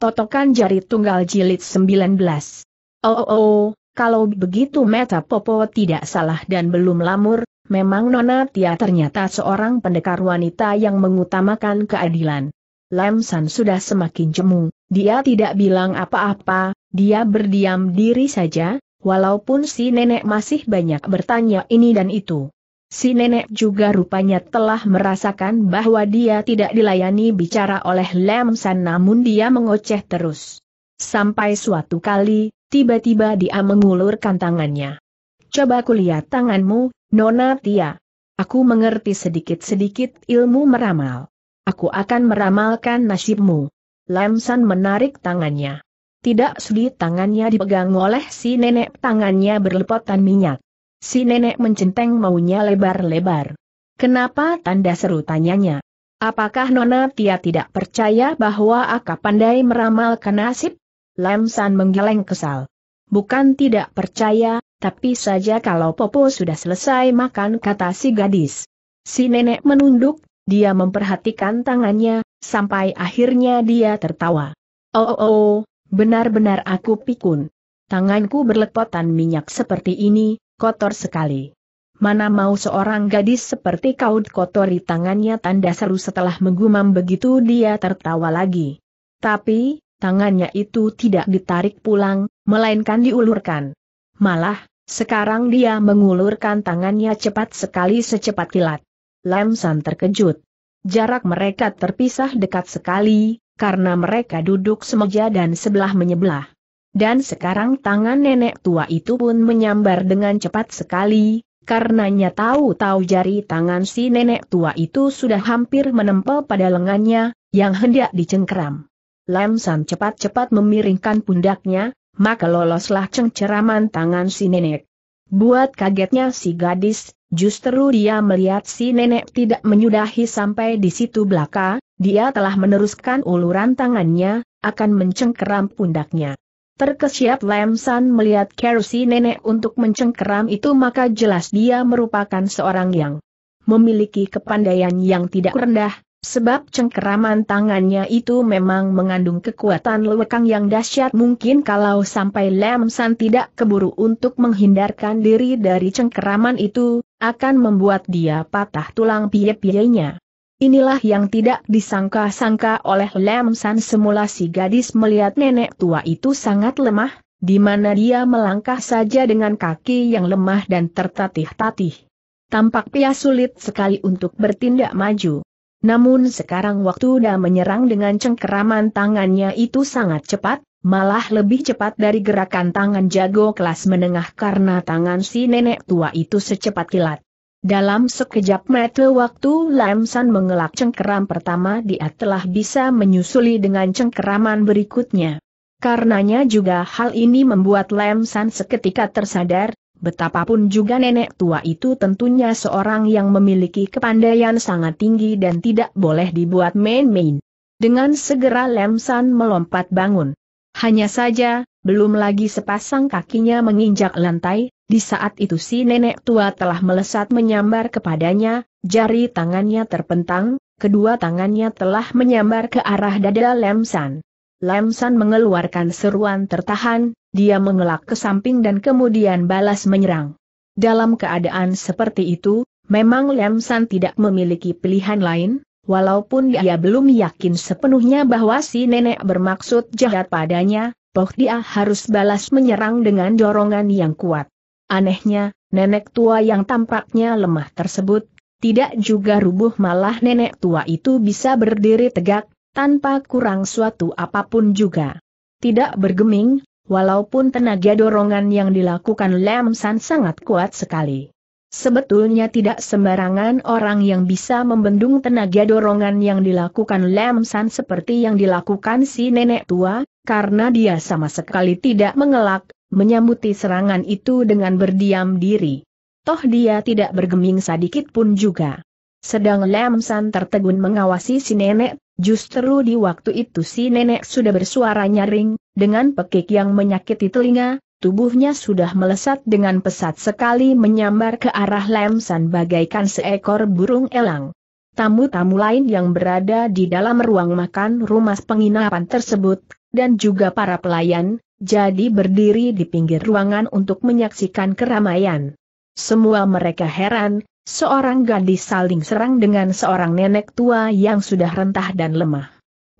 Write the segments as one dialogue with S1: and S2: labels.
S1: Totokan jari tunggal jilid 19. Oh, oh, oh kalau begitu Meta Popo tidak salah dan belum lamur, memang Nona Tia ternyata seorang pendekar wanita yang mengutamakan keadilan. Lam San sudah semakin jemu, dia tidak bilang apa-apa, dia berdiam diri saja, walaupun si nenek masih banyak bertanya ini dan itu. Si nenek juga rupanya telah merasakan bahwa dia tidak dilayani bicara oleh Lam namun dia mengoceh terus. Sampai suatu kali, tiba-tiba dia mengulurkan tangannya. Coba kulihat tanganmu, Nona Tia. Aku mengerti sedikit-sedikit ilmu meramal. Aku akan meramalkan nasibmu. Lam menarik tangannya. Tidak sulit tangannya dipegang oleh si nenek tangannya berlepotan minyak. Si nenek mencenteng maunya lebar-lebar. Kenapa tanda seru tanyanya? Apakah Nona Tia tidak percaya bahwa aku pandai meramalkan nasib? Lam San menggeleng kesal. Bukan tidak percaya, tapi saja kalau Popo sudah selesai makan kata si gadis. Si nenek menunduk, dia memperhatikan tangannya, sampai akhirnya dia tertawa. Oh oh oh, benar-benar aku pikun. Tanganku berlepotan minyak seperti ini, kotor sekali. Mana mau seorang gadis seperti kau kotori tangannya tanda seru setelah menggumam begitu dia tertawa lagi. Tapi, tangannya itu tidak ditarik pulang, melainkan diulurkan. Malah, sekarang dia mengulurkan tangannya cepat sekali secepat kilat. Lamsan terkejut. Jarak mereka terpisah dekat sekali, karena mereka duduk semeja dan sebelah menyebelah. Dan sekarang tangan nenek tua itu pun menyambar dengan cepat sekali, karenanya tahu-tahu jari tangan si nenek tua itu sudah hampir menempel pada lengannya, yang hendak dicengkeram. Lam San cepat-cepat memiringkan pundaknya, maka loloslah cengceraman tangan si nenek. Buat kagetnya si gadis, justru dia melihat si nenek tidak menyudahi sampai di situ belaka, dia telah meneruskan uluran tangannya, akan mencengkeram pundaknya. Terkesiap Lam San melihat Kerusi nenek untuk mencengkeram itu maka jelas dia merupakan seorang yang memiliki kepandaian yang tidak rendah, sebab cengkeraman tangannya itu memang mengandung kekuatan lewekang yang dahsyat mungkin kalau sampai Lam San tidak keburu untuk menghindarkan diri dari cengkeraman itu, akan membuat dia patah tulang piye-piyenya. Inilah yang tidak disangka-sangka oleh Lam San semula si gadis melihat nenek tua itu sangat lemah, di mana dia melangkah saja dengan kaki yang lemah dan tertatih-tatih. Tampak pia sulit sekali untuk bertindak maju. Namun sekarang waktu dah menyerang dengan cengkeraman tangannya itu sangat cepat, malah lebih cepat dari gerakan tangan jago kelas menengah karena tangan si nenek tua itu secepat kilat. Dalam sekejap mata waktu Lam San mengelak cengkeram pertama dia telah bisa menyusuli dengan cengkeraman berikutnya. Karenanya juga hal ini membuat Lam San seketika tersadar, betapapun juga nenek tua itu tentunya seorang yang memiliki kepandaian sangat tinggi dan tidak boleh dibuat main-main. Dengan segera Lam San melompat bangun. Hanya saja, belum lagi sepasang kakinya menginjak lantai, di saat itu si nenek tua telah melesat menyambar kepadanya, jari tangannya terpentang, kedua tangannya telah menyambar ke arah dada Lemsan. Lemsan mengeluarkan seruan tertahan, dia mengelak ke samping dan kemudian balas menyerang. Dalam keadaan seperti itu, memang Lemsan tidak memiliki pilihan lain, walaupun dia belum yakin sepenuhnya bahwa si nenek bermaksud jahat padanya, toh dia harus balas menyerang dengan dorongan yang kuat. Anehnya, nenek tua yang tampaknya lemah tersebut, tidak juga rubuh malah nenek tua itu bisa berdiri tegak, tanpa kurang suatu apapun juga. Tidak bergeming, walaupun tenaga dorongan yang dilakukan Lam San sangat kuat sekali. Sebetulnya tidak sembarangan orang yang bisa membendung tenaga dorongan yang dilakukan Lam San seperti yang dilakukan si nenek tua, karena dia sama sekali tidak mengelak, menyambuti serangan itu dengan berdiam diri. Toh dia tidak bergeming sedikit pun juga. Sedang Lam San tertegun mengawasi si nenek, justru di waktu itu si nenek sudah bersuara nyaring, dengan pekik yang menyakiti telinga, tubuhnya sudah melesat dengan pesat sekali menyambar ke arah Lam San bagaikan seekor burung elang. Tamu-tamu lain yang berada di dalam ruang makan rumah penginapan tersebut, dan juga para pelayan, jadi berdiri di pinggir ruangan untuk menyaksikan keramaian. Semua mereka heran, seorang gadis saling serang dengan seorang nenek tua yang sudah rentah dan lemah.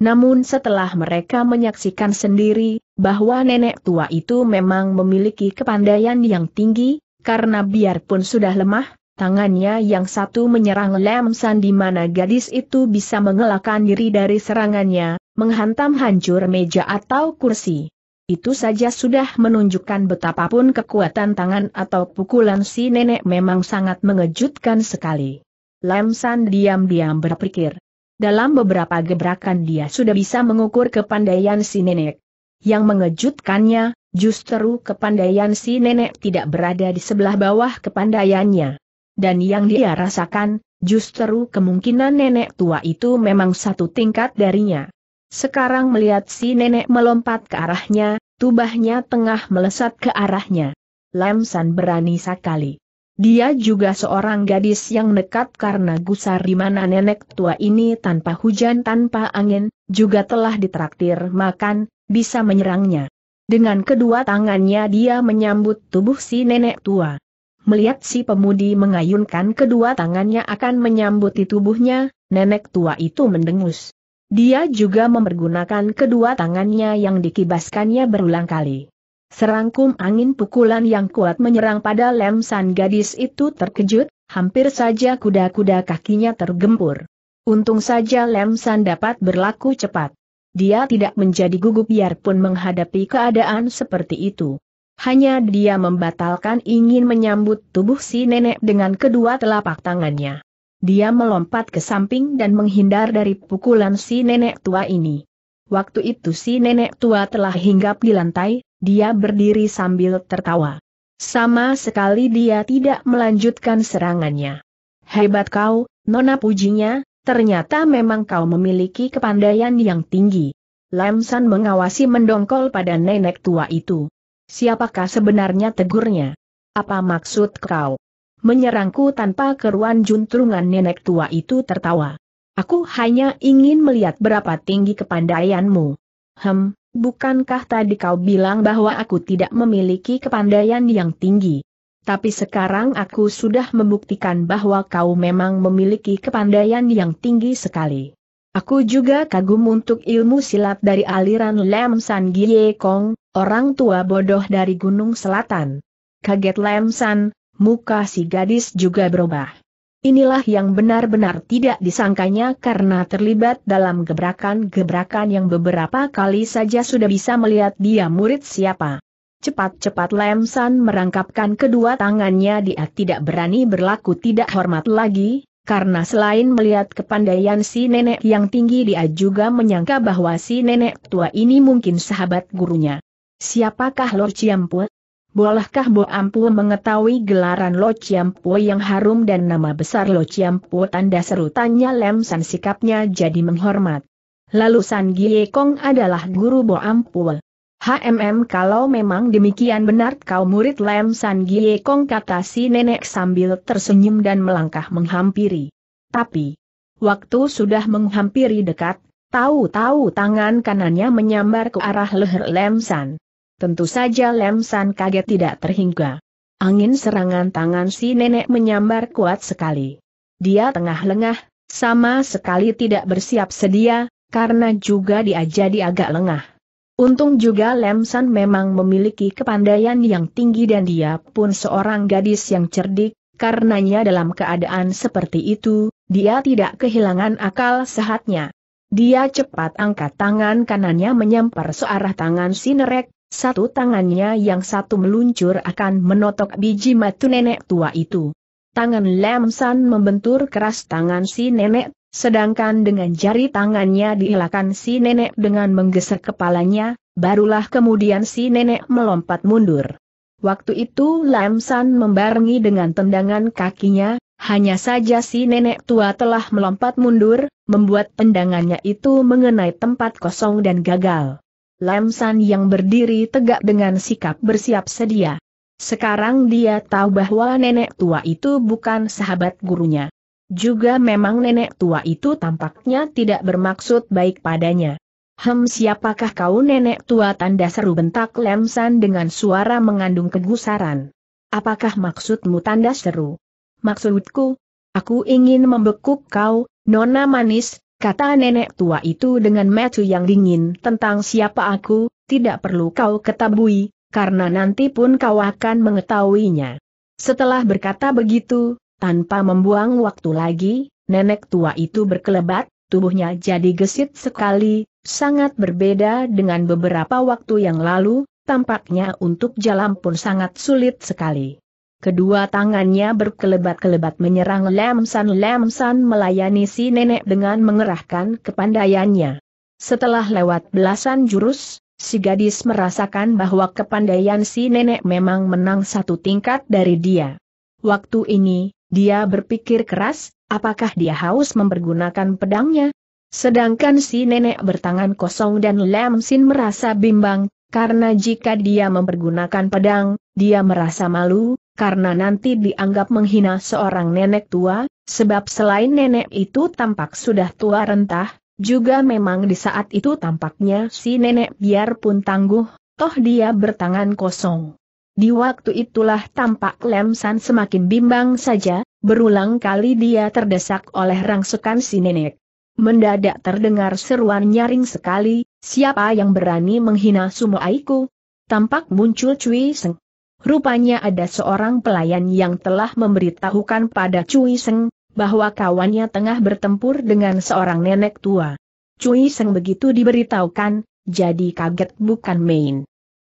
S1: Namun setelah mereka menyaksikan sendiri, bahwa nenek tua itu memang memiliki kepandaian yang tinggi, karena biarpun sudah lemah, tangannya yang satu menyerang Lem di mana gadis itu bisa mengelakkan diri dari serangannya, menghantam hancur meja atau kursi. Itu saja sudah menunjukkan betapapun kekuatan tangan atau pukulan si nenek memang sangat mengejutkan sekali. Lam San diam-diam berpikir. Dalam beberapa gebrakan dia sudah bisa mengukur kepandaian si nenek. Yang mengejutkannya, justru kepandaian si nenek tidak berada di sebelah bawah kepandaiannya. Dan yang dia rasakan, justru kemungkinan nenek tua itu memang satu tingkat darinya. Sekarang melihat si nenek melompat ke arahnya, tubahnya tengah melesat ke arahnya. Lam San berani sekali. Dia juga seorang gadis yang nekat karena gusar di mana nenek tua ini tanpa hujan tanpa angin, juga telah ditraktir makan, bisa menyerangnya. Dengan kedua tangannya dia menyambut tubuh si nenek tua. Melihat si pemudi mengayunkan kedua tangannya akan menyambuti tubuhnya, nenek tua itu mendengus. Dia juga mempergunakan kedua tangannya yang dikibaskannya berulang kali. Serangkum angin pukulan yang kuat menyerang pada lem san gadis itu terkejut, hampir saja kuda-kuda kakinya tergempur. Untung saja lem san dapat berlaku cepat. Dia tidak menjadi gugup biarpun menghadapi keadaan seperti itu. Hanya dia membatalkan ingin menyambut tubuh si nenek dengan kedua telapak tangannya dia melompat ke samping dan menghindar dari pukulan si nenek tua ini. Waktu itu si nenek tua telah hinggap di lantai, dia berdiri sambil tertawa. Sama sekali dia tidak melanjutkan serangannya. Hebat kau, Nona pujinya, ternyata memang kau memiliki kepandaian yang tinggi. Lamsan mengawasi mendongkol pada nenek tua itu. Siapakah sebenarnya tegurnya? Apa maksud kau? menyerangku tanpa keruan juntrungan nenek tua itu tertawa. Aku hanya ingin melihat berapa tinggi kepandaianmu. Hem, bukankah tadi kau bilang bahwa aku tidak memiliki kepandaian yang tinggi? Tapi sekarang aku sudah membuktikan bahwa kau memang memiliki kepandaian yang tinggi sekali. Aku juga kagum untuk ilmu silat dari aliran Lam San Gie Kong, orang tua bodoh dari Gunung Selatan. Kaget Lam San, muka si gadis juga berubah. Inilah yang benar-benar tidak disangkanya karena terlibat dalam gebrakan-gebrakan yang beberapa kali saja sudah bisa melihat dia murid siapa. Cepat-cepat Lem merangkapkan kedua tangannya dia tidak berani berlaku tidak hormat lagi, karena selain melihat kepandaian si nenek yang tinggi dia juga menyangka bahwa si nenek tua ini mungkin sahabat gurunya. Siapakah Lord Ciampu? Bolehkah Bo Ampu mengetahui gelaran Lo Chiampu yang harum dan nama besar Lo Chiampu tanda seru tanya Lem San sikapnya jadi menghormat. Lalu San Gie Kong adalah guru Bo Ampu. HMM kalau memang demikian benar kau murid Lem San Gie Kong kata si nenek sambil tersenyum dan melangkah menghampiri. Tapi, waktu sudah menghampiri dekat, tahu-tahu tangan kanannya menyambar ke arah leher Lem San. Tentu saja Lem San kaget tidak terhingga. Angin serangan tangan si nenek menyambar kuat sekali. Dia tengah lengah, sama sekali tidak bersiap sedia, karena juga dia jadi agak lengah. Untung juga Lemsan memang memiliki kepandaian yang tinggi dan dia pun seorang gadis yang cerdik, karenanya dalam keadaan seperti itu, dia tidak kehilangan akal sehatnya. Dia cepat angkat tangan kanannya menyamper searah tangan Sinerek, satu tangannya yang satu meluncur akan menotok biji matu nenek tua itu. Tangan Lam San membentur keras tangan si nenek, sedangkan dengan jari tangannya dielakkan si nenek dengan menggeser kepalanya, barulah kemudian si nenek melompat mundur. Waktu itu Lam San membarengi dengan tendangan kakinya, hanya saja si nenek tua telah melompat mundur, membuat tendangannya itu mengenai tempat kosong dan gagal. Lam San yang berdiri tegak dengan sikap bersiap sedia. Sekarang dia tahu bahwa nenek tua itu bukan sahabat gurunya. Juga memang nenek tua itu tampaknya tidak bermaksud baik padanya. Hem siapakah kau nenek tua tanda seru bentak Lam San dengan suara mengandung kegusaran. Apakah maksudmu tanda seru? Maksudku, aku ingin membekuk kau, nona manis, Kata nenek tua itu dengan metu yang dingin tentang siapa aku, tidak perlu kau ketabui, karena nanti pun kau akan mengetahuinya. Setelah berkata begitu, tanpa membuang waktu lagi, nenek tua itu berkelebat, tubuhnya jadi gesit sekali, sangat berbeda dengan beberapa waktu yang lalu, tampaknya untuk jalan pun sangat sulit sekali. Kedua tangannya berkelebat-kelebat menyerang Lemsan-Lemsan melayani si nenek dengan mengerahkan kepandaiannya. Setelah lewat belasan jurus, si gadis merasakan bahwa kepandaian si nenek memang menang satu tingkat dari dia. Waktu ini, dia berpikir keras, apakah dia haus mempergunakan pedangnya? Sedangkan si nenek bertangan kosong dan Lemsin merasa bimbang, karena jika dia mempergunakan pedang, dia merasa malu, karena nanti dianggap menghina seorang nenek tua, sebab selain nenek itu tampak sudah tua rentah, juga memang di saat itu tampaknya si nenek biarpun tangguh, toh dia bertangan kosong. Di waktu itulah tampak lemsan semakin bimbang saja, berulang kali dia terdesak oleh rangsekan si nenek. Mendadak terdengar seruan nyaring sekali, siapa yang berani menghina sumo aiku Tampak muncul Cui Seng. Rupanya ada seorang pelayan yang telah memberitahukan pada Cui Seng, bahwa kawannya tengah bertempur dengan seorang nenek tua. Cui Seng begitu diberitahukan, jadi kaget bukan main.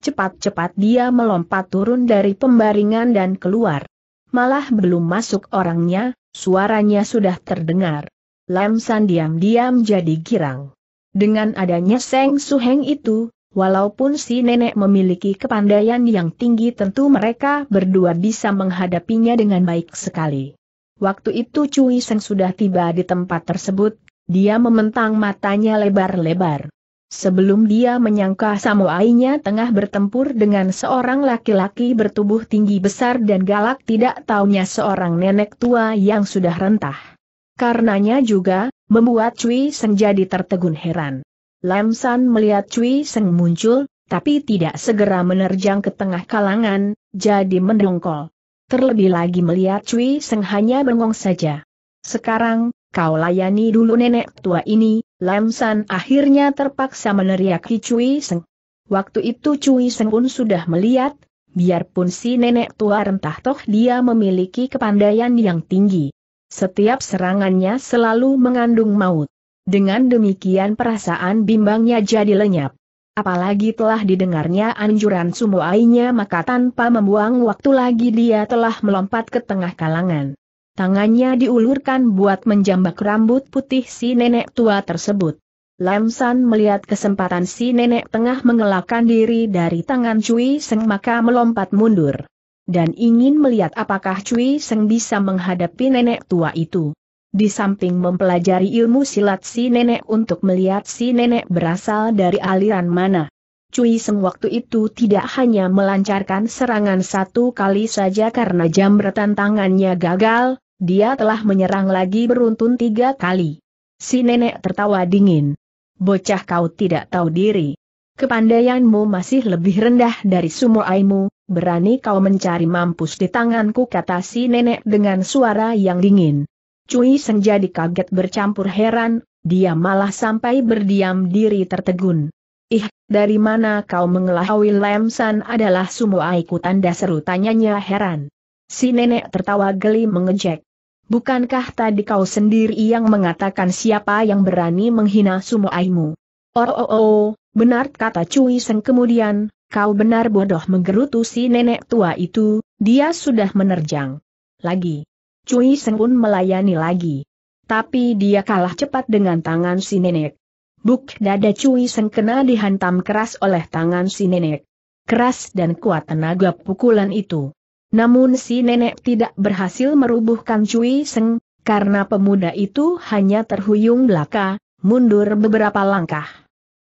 S1: Cepat-cepat dia melompat turun dari pembaringan dan keluar. Malah belum masuk orangnya, suaranya sudah terdengar. Lam San diam-diam jadi girang. Dengan adanya Seng Suheng itu, Walaupun si nenek memiliki kepandaian yang tinggi tentu mereka berdua bisa menghadapinya dengan baik sekali. Waktu itu Cui Seng sudah tiba di tempat tersebut, dia mementang matanya lebar-lebar. Sebelum dia menyangka Samoainya tengah bertempur dengan seorang laki-laki bertubuh tinggi besar dan galak tidak taunya seorang nenek tua yang sudah rentah. Karenanya juga, membuat Cui Seng jadi tertegun heran. Lam San melihat Cui Seng muncul, tapi tidak segera menerjang ke tengah kalangan, jadi mendongkol. Terlebih lagi melihat Cui Seng hanya bengong saja. Sekarang, kau layani dulu nenek tua ini, Lam San akhirnya terpaksa meneriaki Cui Seng. Waktu itu Cui Seng pun sudah melihat, biarpun si nenek tua rentah toh dia memiliki kepandaian yang tinggi. Setiap serangannya selalu mengandung maut. Dengan demikian perasaan bimbangnya jadi lenyap. Apalagi telah didengarnya anjuran sumuainya maka tanpa membuang waktu lagi dia telah melompat ke tengah kalangan. Tangannya diulurkan buat menjambak rambut putih si nenek tua tersebut. Lamsan melihat kesempatan si nenek tengah mengelakkan diri dari tangan Cui Seng maka melompat mundur. Dan ingin melihat apakah Cui Seng bisa menghadapi nenek tua itu. Di samping mempelajari ilmu silat si nenek untuk melihat si nenek berasal dari aliran mana. Cui Seng waktu itu tidak hanya melancarkan serangan satu kali saja karena jam tangannya gagal, dia telah menyerang lagi beruntun tiga kali. Si nenek tertawa dingin. Bocah kau tidak tahu diri. Kepandaianmu masih lebih rendah dari aimu. berani kau mencari mampus di tanganku kata si nenek dengan suara yang dingin. Cui Seng jadi kaget bercampur heran, dia malah sampai berdiam diri tertegun. Ih, dari mana kau mengetahui Lam San adalah semua ikutan seru tanyanya heran. Si nenek tertawa geli mengejek. Bukankah tadi kau sendiri yang mengatakan siapa yang berani menghina sumuaimu? Oh, oh, oh, benar kata Cui Seng kemudian, kau benar bodoh menggerutu si nenek tua itu, dia sudah menerjang. Lagi. Cui Seng pun melayani lagi. Tapi dia kalah cepat dengan tangan si nenek. Buk dada Cui Seng kena dihantam keras oleh tangan si nenek. Keras dan kuat tenaga pukulan itu. Namun si nenek tidak berhasil merubuhkan Cui Seng, karena pemuda itu hanya terhuyung belaka, mundur beberapa langkah.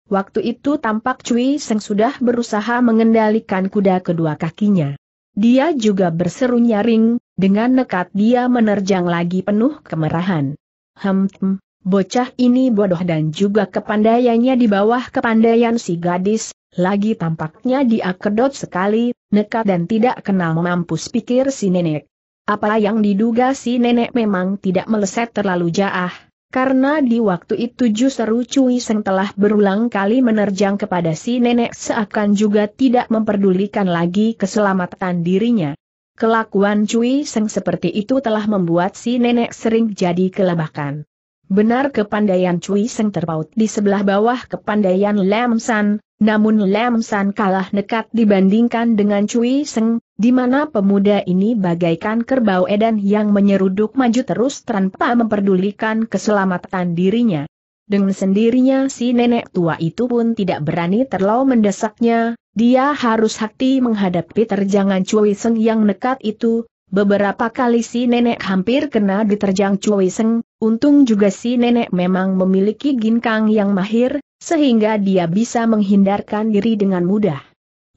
S1: Waktu itu tampak Cui Seng sudah berusaha mengendalikan kuda kedua kakinya. Dia juga berseru nyaring, dengan nekat dia menerjang lagi penuh kemerahan. Hem, hem, bocah ini bodoh dan juga kepandaiannya di bawah kepandaian si gadis, lagi tampaknya dia kedot sekali, nekat dan tidak kenal mampus pikir si nenek. Apa yang diduga si nenek memang tidak meleset terlalu jauh. karena di waktu itu justru Cui Seng telah berulang kali menerjang kepada si nenek seakan juga tidak memperdulikan lagi keselamatan dirinya. Kelakuan Cui Seng seperti itu telah membuat si nenek sering jadi kelabakan. Benar kepandaian Cui Seng terpaut di sebelah bawah kepandaian Lam San, namun Lam San kalah nekat dibandingkan dengan Cui Seng, di mana pemuda ini bagaikan kerbau edan yang menyeruduk maju terus tanpa memperdulikan keselamatan dirinya. Dengan sendirinya si nenek tua itu pun tidak berani terlalu mendesaknya, dia harus hati menghadapi terjangan Cui Seng yang nekat itu, beberapa kali si nenek hampir kena diterjang Cui Seng, untung juga si nenek memang memiliki ginkang yang mahir, sehingga dia bisa menghindarkan diri dengan mudah.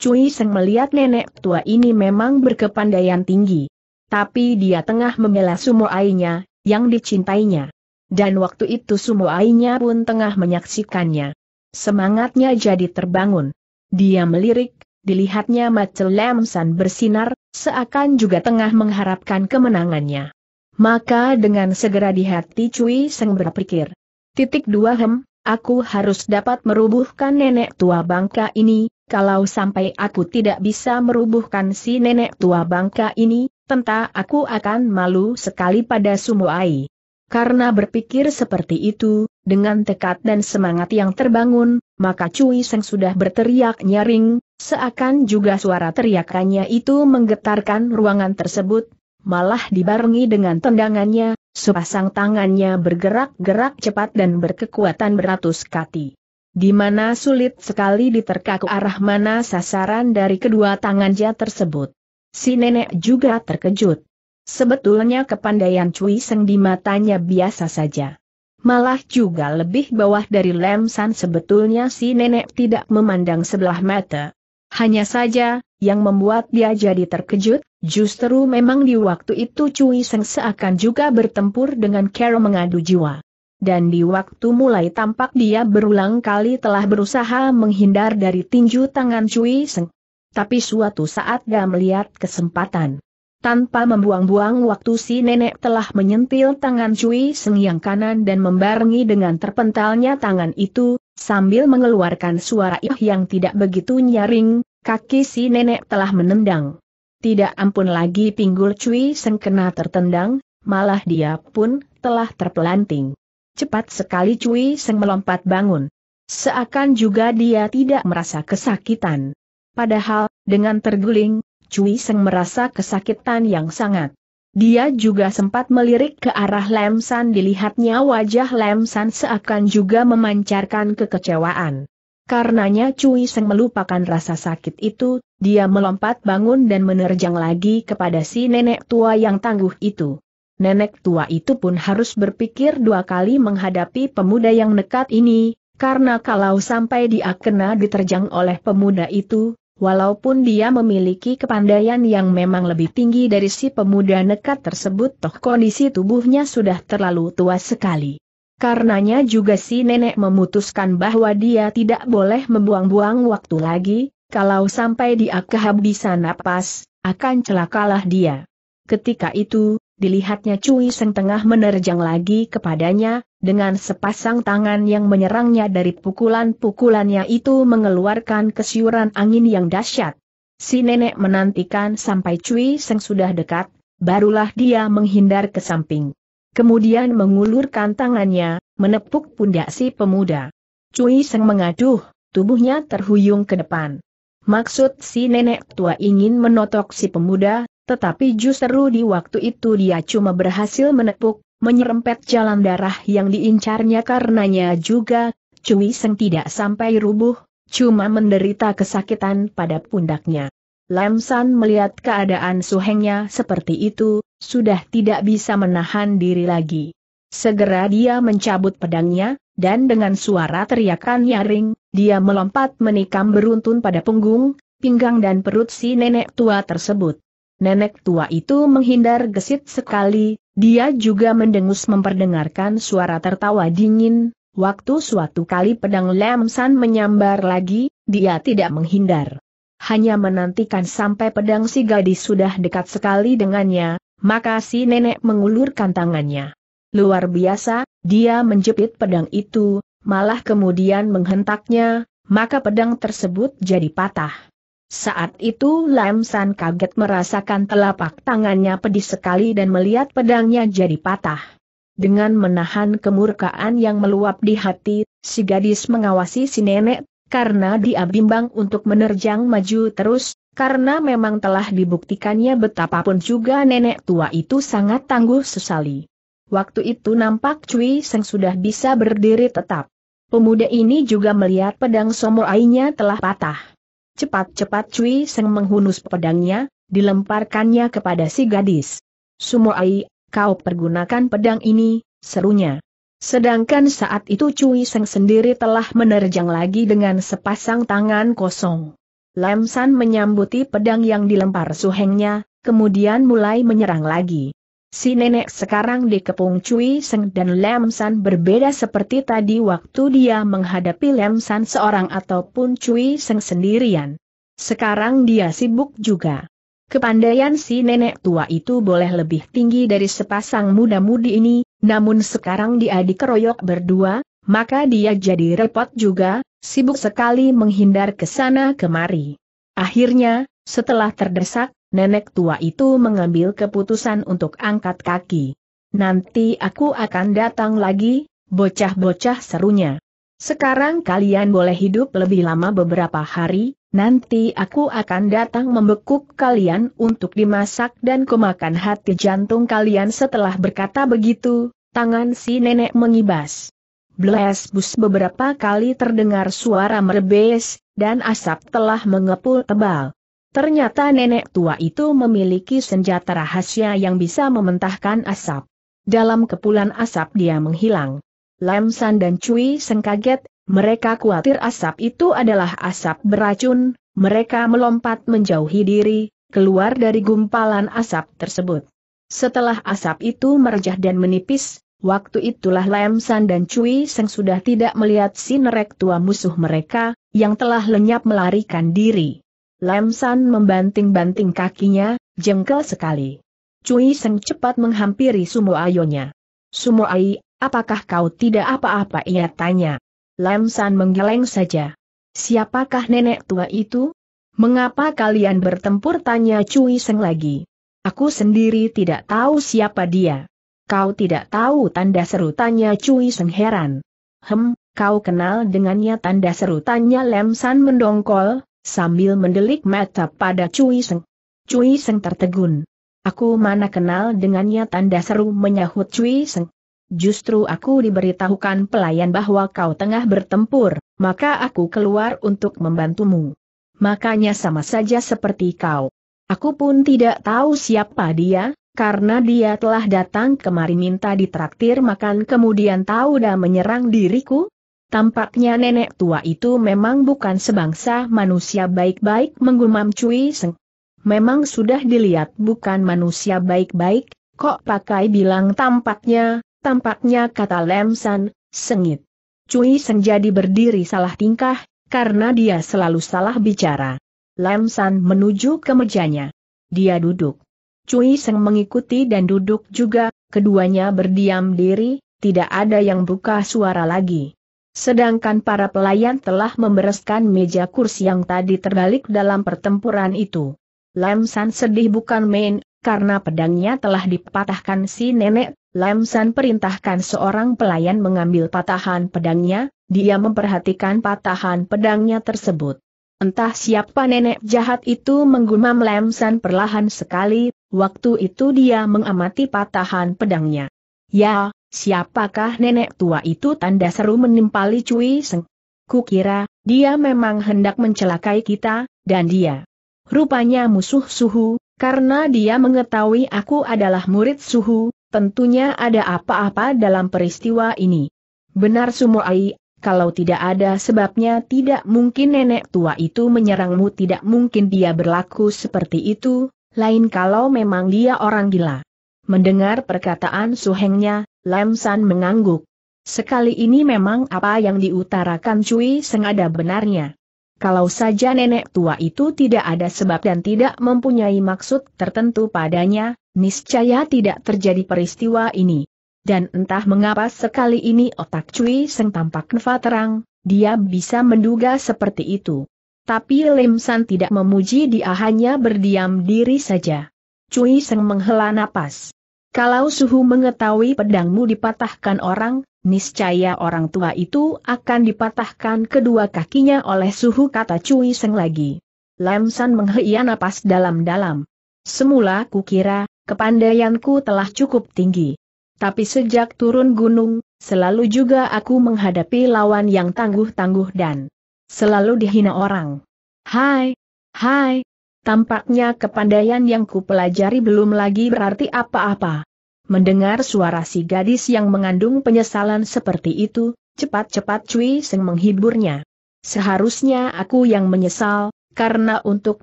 S1: Cui Seng melihat nenek tua ini memang berkepandaian tinggi. Tapi dia tengah membela ainya, yang dicintainya. Dan waktu itu Sumoainya pun tengah menyaksikannya. Semangatnya jadi terbangun. Dia melirik, dilihatnya Macel Lemsan bersinar, seakan juga tengah mengharapkan kemenangannya. Maka dengan segera di hati Cui Seng berpikir. Titik dua hem, aku harus dapat merubuhkan nenek tua bangka ini, kalau sampai aku tidak bisa merubuhkan si nenek tua bangka ini, tentu aku akan malu sekali pada Sumoai. Karena berpikir seperti itu, dengan tekad dan semangat yang terbangun, maka Cui Seng sudah berteriak nyaring, seakan juga suara teriakannya itu menggetarkan ruangan tersebut, malah dibarengi dengan tendangannya, sepasang tangannya bergerak-gerak cepat dan berkekuatan beratus kati. Di mana sulit sekali diterka ke arah mana sasaran dari kedua tangannya tersebut. Si nenek juga terkejut. Sebetulnya kepandaian Cui Seng di matanya biasa saja. Malah juga lebih bawah dari Lem San sebetulnya si nenek tidak memandang sebelah mata. Hanya saja, yang membuat dia jadi terkejut, justru memang di waktu itu Cui Seng seakan juga bertempur dengan Carol mengadu jiwa. Dan di waktu mulai tampak dia berulang kali telah berusaha menghindar dari tinju tangan Cui Seng. Tapi suatu saat dia melihat kesempatan. Tanpa membuang-buang waktu si nenek telah menyentil tangan Cui Seng yang kanan dan membarengi dengan terpentalnya tangan itu, sambil mengeluarkan suara ih yang tidak begitu nyaring, kaki si nenek telah menendang. Tidak ampun lagi pinggul Cui Seng kena tertendang, malah dia pun telah terpelanting. Cepat sekali Cui Seng melompat bangun. Seakan juga dia tidak merasa kesakitan. Padahal, dengan terguling, Cui Seng merasa kesakitan yang sangat. Dia juga sempat melirik ke arah Lemsan dilihatnya wajah Lemsan seakan juga memancarkan kekecewaan. Karenanya Cui Seng melupakan rasa sakit itu, dia melompat bangun dan menerjang lagi kepada si nenek tua yang tangguh itu. Nenek tua itu pun harus berpikir dua kali menghadapi pemuda yang nekat ini, karena kalau sampai dia kena diterjang oleh pemuda itu, Walaupun dia memiliki kepandaian yang memang lebih tinggi dari si pemuda nekat tersebut toh kondisi tubuhnya sudah terlalu tua sekali. Karenanya juga si nenek memutuskan bahwa dia tidak boleh membuang-buang waktu lagi, kalau sampai dia kehabisan napas, akan celakalah dia. Ketika itu, dilihatnya Cui Seng tengah menerjang lagi kepadanya, dengan sepasang tangan yang menyerangnya dari pukulan-pukulannya itu mengeluarkan kesiuran angin yang dahsyat. Si nenek menantikan sampai Cui Seng sudah dekat, barulah dia menghindar ke samping. Kemudian mengulurkan tangannya, menepuk pundak si pemuda. Cui Seng mengaduh, tubuhnya terhuyung ke depan. Maksud si nenek tua ingin menotok si pemuda, tetapi justru di waktu itu dia cuma berhasil menepuk, menyerempet jalan darah yang diincarnya karenanya juga, Cui Seng tidak sampai rubuh, cuma menderita kesakitan pada pundaknya. Lam San melihat keadaan suhengnya seperti itu, sudah tidak bisa menahan diri lagi. Segera dia mencabut pedangnya, dan dengan suara teriakan nyaring, dia melompat menikam beruntun pada punggung, pinggang dan perut si nenek tua tersebut. Nenek tua itu menghindar gesit sekali, dia juga mendengus memperdengarkan suara tertawa dingin, waktu suatu kali pedang Lemsan menyambar lagi, dia tidak menghindar. Hanya menantikan sampai pedang si gadis sudah dekat sekali dengannya, maka si nenek mengulurkan tangannya. Luar biasa, dia menjepit pedang itu, malah kemudian menghentaknya, maka pedang tersebut jadi patah. Saat itu Lam San kaget merasakan telapak tangannya pedih sekali dan melihat pedangnya jadi patah. Dengan menahan kemurkaan yang meluap di hati, si gadis mengawasi si nenek, karena dia bimbang untuk menerjang maju terus, karena memang telah dibuktikannya betapapun juga nenek tua itu sangat tangguh sesali. Waktu itu nampak Cui Seng sudah bisa berdiri tetap. Pemuda ini juga melihat pedang somoainya telah patah. Cepat-cepat Cui Seng menghunus pedangnya, dilemparkannya kepada si gadis. Sumoai, kau pergunakan pedang ini, serunya. Sedangkan saat itu Cui Seng sendiri telah menerjang lagi dengan sepasang tangan kosong. Lam menyambuti pedang yang dilempar suhengnya, kemudian mulai menyerang lagi. Si nenek sekarang dikepung Cui Seng dan Lam San berbeda seperti tadi waktu dia menghadapi Lam San seorang ataupun Cui Seng sendirian. Sekarang dia sibuk juga. Kepandaian si nenek tua itu boleh lebih tinggi dari sepasang muda-mudi ini, namun sekarang dia dikeroyok berdua, maka dia jadi repot juga, sibuk sekali menghindar ke sana kemari. Akhirnya, setelah terdesak, nenek tua itu mengambil keputusan untuk angkat kaki. Nanti aku akan datang lagi, bocah-bocah serunya. Sekarang kalian boleh hidup lebih lama beberapa hari, nanti aku akan datang membekuk kalian untuk dimasak dan kumakan hati jantung kalian setelah berkata begitu, tangan si nenek mengibas. Bles bus beberapa kali terdengar suara merebes, dan asap telah mengepul tebal. Ternyata nenek tua itu memiliki senjata rahasia yang bisa mementahkan asap. Dalam kepulan asap dia menghilang. Lam San dan Cui Seng kaget, mereka khawatir asap itu adalah asap beracun, mereka melompat menjauhi diri, keluar dari gumpalan asap tersebut. Setelah asap itu merejah dan menipis, waktu itulah Lam San dan Cui Seng sudah tidak melihat sinerek tua musuh mereka, yang telah lenyap melarikan diri. Lamsan membanting-banting kakinya, jengkel sekali. Cui Seng cepat menghampiri Sumo Ayonya. Sumo Ai, apakah kau tidak apa-apa ia tanya. Lamsan menggeleng saja. Siapakah nenek tua itu? Mengapa kalian bertempur tanya Cui Seng lagi? Aku sendiri tidak tahu siapa dia. Kau tidak tahu tanda seru tanya Cui Seng heran. Hem, kau kenal dengannya tanda seru tanya Lamsan mendongkol, sambil mendelik mata pada Cui Seng. Cui Seng tertegun. Aku mana kenal dengannya tanda seru menyahut Cui Seng. Justru aku diberitahukan pelayan bahwa kau tengah bertempur, maka aku keluar untuk membantumu. Makanya sama saja seperti kau. Aku pun tidak tahu siapa dia, karena dia telah datang kemari minta ditraktir makan kemudian tahu dah menyerang diriku, Tampaknya nenek tua itu memang bukan sebangsa manusia baik-baik menggumam Cui Seng. Memang sudah dilihat bukan manusia baik-baik, kok pakai bilang tampaknya, tampaknya kata Lemsan, sengit. Cui Seng jadi berdiri salah tingkah, karena dia selalu salah bicara. Lemsan menuju ke mejanya. Dia duduk. Cui Seng mengikuti dan duduk juga, keduanya berdiam diri, tidak ada yang buka suara lagi. Sedangkan para pelayan telah membereskan meja kursi yang tadi terbalik dalam pertempuran itu. Lam San sedih bukan main, karena pedangnya telah dipatahkan si nenek. Lam San perintahkan seorang pelayan mengambil patahan pedangnya, dia memperhatikan patahan pedangnya tersebut. Entah siapa nenek jahat itu menggumam Lam San perlahan sekali, waktu itu dia mengamati patahan pedangnya. Ya, Siapakah nenek tua itu tanda seru menimpali Cui Seng? Kukira, dia memang hendak mencelakai kita, dan dia. Rupanya musuh suhu, karena dia mengetahui aku adalah murid suhu, tentunya ada apa-apa dalam peristiwa ini. Benar Sumoai, kalau tidak ada sebabnya tidak mungkin nenek tua itu menyerangmu tidak mungkin dia berlaku seperti itu, lain kalau memang dia orang gila. Mendengar perkataan suhengnya, Lam San mengangguk. Sekali ini memang apa yang diutarakan Cui Seng ada benarnya. Kalau saja nenek tua itu tidak ada sebab dan tidak mempunyai maksud tertentu padanya, niscaya tidak terjadi peristiwa ini. Dan entah mengapa sekali ini otak Cui Seng tampak nefa terang, dia bisa menduga seperti itu. Tapi Lim San tidak memuji dia hanya berdiam diri saja. Cui Seng menghela napas. Kalau suhu mengetahui pedangmu dipatahkan orang, niscaya orang tua itu akan dipatahkan kedua kakinya oleh suhu kata Cui Seng lagi. Lam San menghia napas dalam-dalam. Semula kukira, kepandaianku telah cukup tinggi. Tapi sejak turun gunung, selalu juga aku menghadapi lawan yang tangguh-tangguh dan selalu dihina orang. Hai, hai, Tampaknya kepandaian yang kupelajari belum lagi berarti apa-apa. Mendengar suara si gadis yang mengandung penyesalan seperti itu, cepat-cepat Cui Seng menghiburnya. Seharusnya aku yang menyesal, karena untuk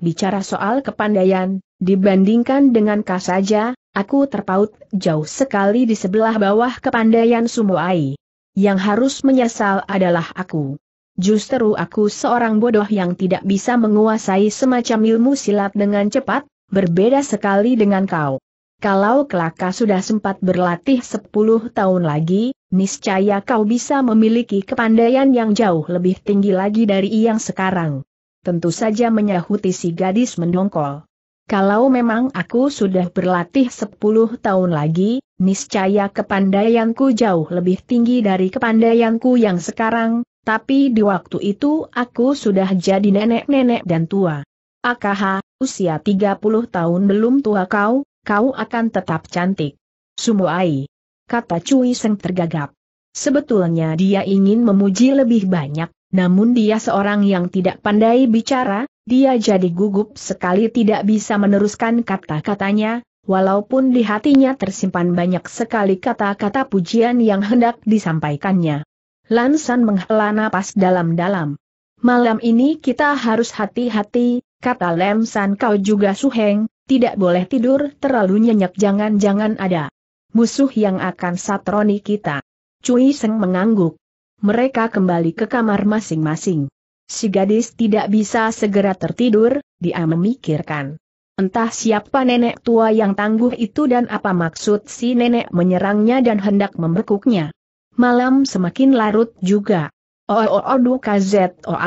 S1: bicara soal kepandaian, dibandingkan dengan kau saja, aku terpaut jauh sekali di sebelah bawah kepandaian sumo Ai. Yang harus menyesal adalah aku. Justru aku seorang bodoh yang tidak bisa menguasai semacam ilmu silat dengan cepat, berbeda sekali dengan kau. Kalau Kelaka sudah sempat berlatih 10 tahun lagi, niscaya kau bisa memiliki kepandaian yang jauh lebih tinggi lagi dari yang sekarang. Tentu saja menyahuti si gadis mendongkol. Kalau memang aku sudah berlatih 10 tahun lagi, niscaya kepandaianku jauh lebih tinggi dari kepandaianku yang sekarang, tapi di waktu itu aku sudah jadi nenek-nenek dan tua. Akaha, usia 30 tahun belum tua kau, kau akan tetap cantik. Sumuai. Kata Cui Seng tergagap. Sebetulnya dia ingin memuji lebih banyak, namun dia seorang yang tidak pandai bicara, dia jadi gugup sekali tidak bisa meneruskan kata-katanya, walaupun di hatinya tersimpan banyak sekali kata-kata pujian yang hendak disampaikannya. Lansan menghela napas dalam-dalam. Malam ini kita harus hati-hati, kata Lemsan kau juga suheng, tidak boleh tidur terlalu nyenyak jangan-jangan ada musuh yang akan satroni kita. Cui Seng mengangguk. Mereka kembali ke kamar masing-masing. Si gadis tidak bisa segera tertidur, dia memikirkan. Entah siapa nenek tua yang tangguh itu dan apa maksud si nenek menyerangnya dan hendak membekuknya malam semakin larut juga. Ooodu kazet o.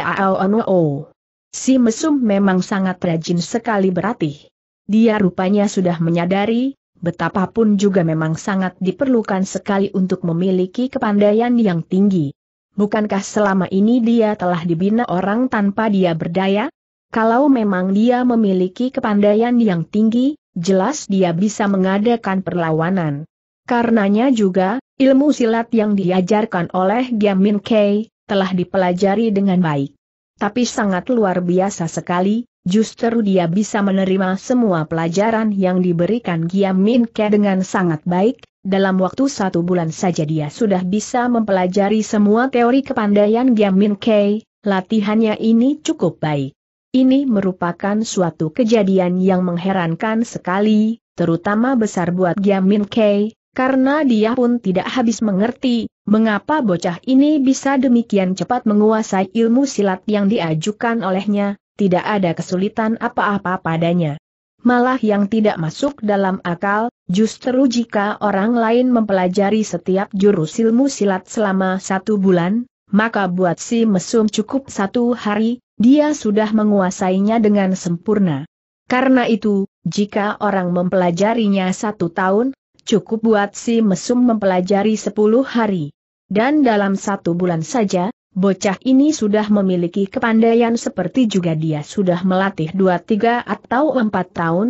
S1: Si mesum memang sangat rajin sekali berlatih. Dia rupanya sudah menyadari, betapapun juga memang sangat diperlukan sekali untuk memiliki kepandaian yang tinggi. Bukankah selama ini dia telah dibina orang tanpa dia berdaya? Kalau memang dia memiliki kepandaian yang tinggi, jelas dia bisa mengadakan perlawanan. Karenanya juga, ilmu silat yang diajarkan oleh Giamin Kei, telah dipelajari dengan baik. Tapi sangat luar biasa sekali, justru dia bisa menerima semua pelajaran yang diberikan Giamin Kei dengan sangat baik, dalam waktu satu bulan saja dia sudah bisa mempelajari semua teori kepandaian Giamin Kei, latihannya ini cukup baik. Ini merupakan suatu kejadian yang mengherankan sekali, terutama besar buat Giamin Kei, karena dia pun tidak habis mengerti, mengapa bocah ini bisa demikian cepat menguasai ilmu silat yang diajukan olehnya, tidak ada kesulitan apa-apa padanya. Malah yang tidak masuk dalam akal, justru jika orang lain mempelajari setiap jurus ilmu silat selama satu bulan, maka buat si mesum cukup satu hari, dia sudah menguasainya dengan sempurna. Karena itu, jika orang mempelajarinya satu tahun, cukup buat si mesum mempelajari 10 hari. Dan dalam satu bulan saja, bocah ini sudah memiliki kepandaian seperti juga dia sudah melatih 2-3 atau 4 tahun.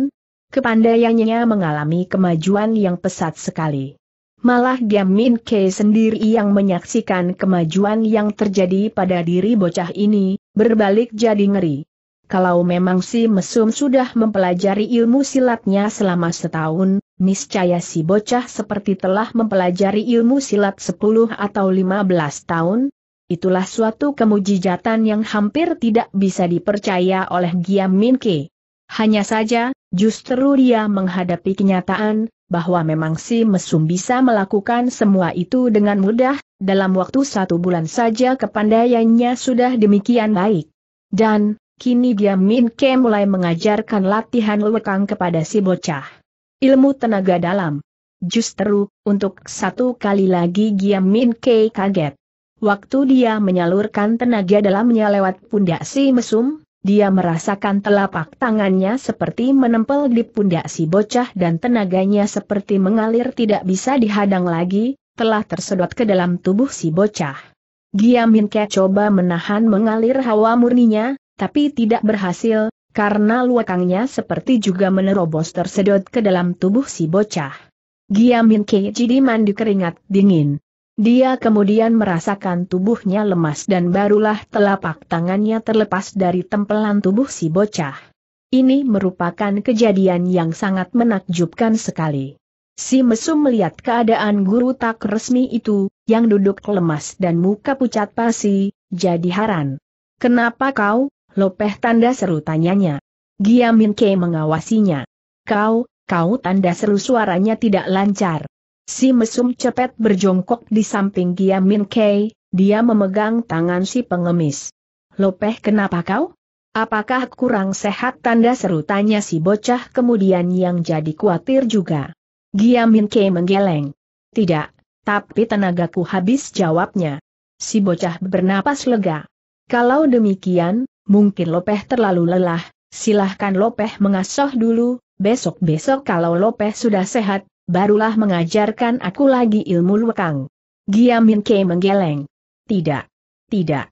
S1: Kepandaiannya mengalami kemajuan yang pesat sekali. Malah Min K sendiri yang menyaksikan kemajuan yang terjadi pada diri bocah ini, berbalik jadi ngeri. Kalau memang si mesum sudah mempelajari ilmu silatnya selama setahun, niscaya si bocah seperti telah mempelajari ilmu silat 10 atau 15 tahun, itulah suatu kemujijatan yang hampir tidak bisa dipercaya oleh Giam Min Ke. Hanya saja, justru dia menghadapi kenyataan, bahwa memang si mesum bisa melakukan semua itu dengan mudah, dalam waktu satu bulan saja kepandaiannya sudah demikian baik. Dan, kini dia Min Ke mulai mengajarkan latihan lekang kepada si bocah. Ilmu tenaga dalam. Justru, untuk satu kali lagi Giam Min Kei kaget. Waktu dia menyalurkan tenaga dalamnya lewat pundak si mesum, dia merasakan telapak tangannya seperti menempel di pundak si bocah dan tenaganya seperti mengalir tidak bisa dihadang lagi, telah tersedot ke dalam tubuh si bocah. Giam Min Kei coba menahan mengalir hawa murninya, tapi tidak berhasil, karena luakangnya seperti juga menerobos tersedot ke dalam tubuh si bocah. Giamin jadi mandi keringat dingin. Dia kemudian merasakan tubuhnya lemas dan barulah telapak tangannya terlepas dari tempelan tubuh si bocah. Ini merupakan kejadian yang sangat menakjubkan sekali. Si mesum melihat keadaan guru tak resmi itu, yang duduk lemas dan muka pucat pasi, jadi haran. Kenapa kau, Lopeh tanda seru tanyanya. Giamin Ke mengawasinya. Kau, kau tanda seru suaranya tidak lancar. Si mesum cepet berjongkok di samping Giamin Kei, dia memegang tangan si pengemis. Lopeh kenapa kau? Apakah kurang sehat tanda seru tanya si bocah kemudian yang jadi khawatir juga. Giamin Kei menggeleng. Tidak, tapi tenagaku habis jawabnya. Si bocah bernapas lega. Kalau demikian, mungkin Lopeh terlalu lelah, silahkan Lopeh mengasuh dulu, besok-besok kalau Lopeh sudah sehat, barulah mengajarkan aku lagi ilmu lekang. Giamin Kei menggeleng. Tidak. Tidak.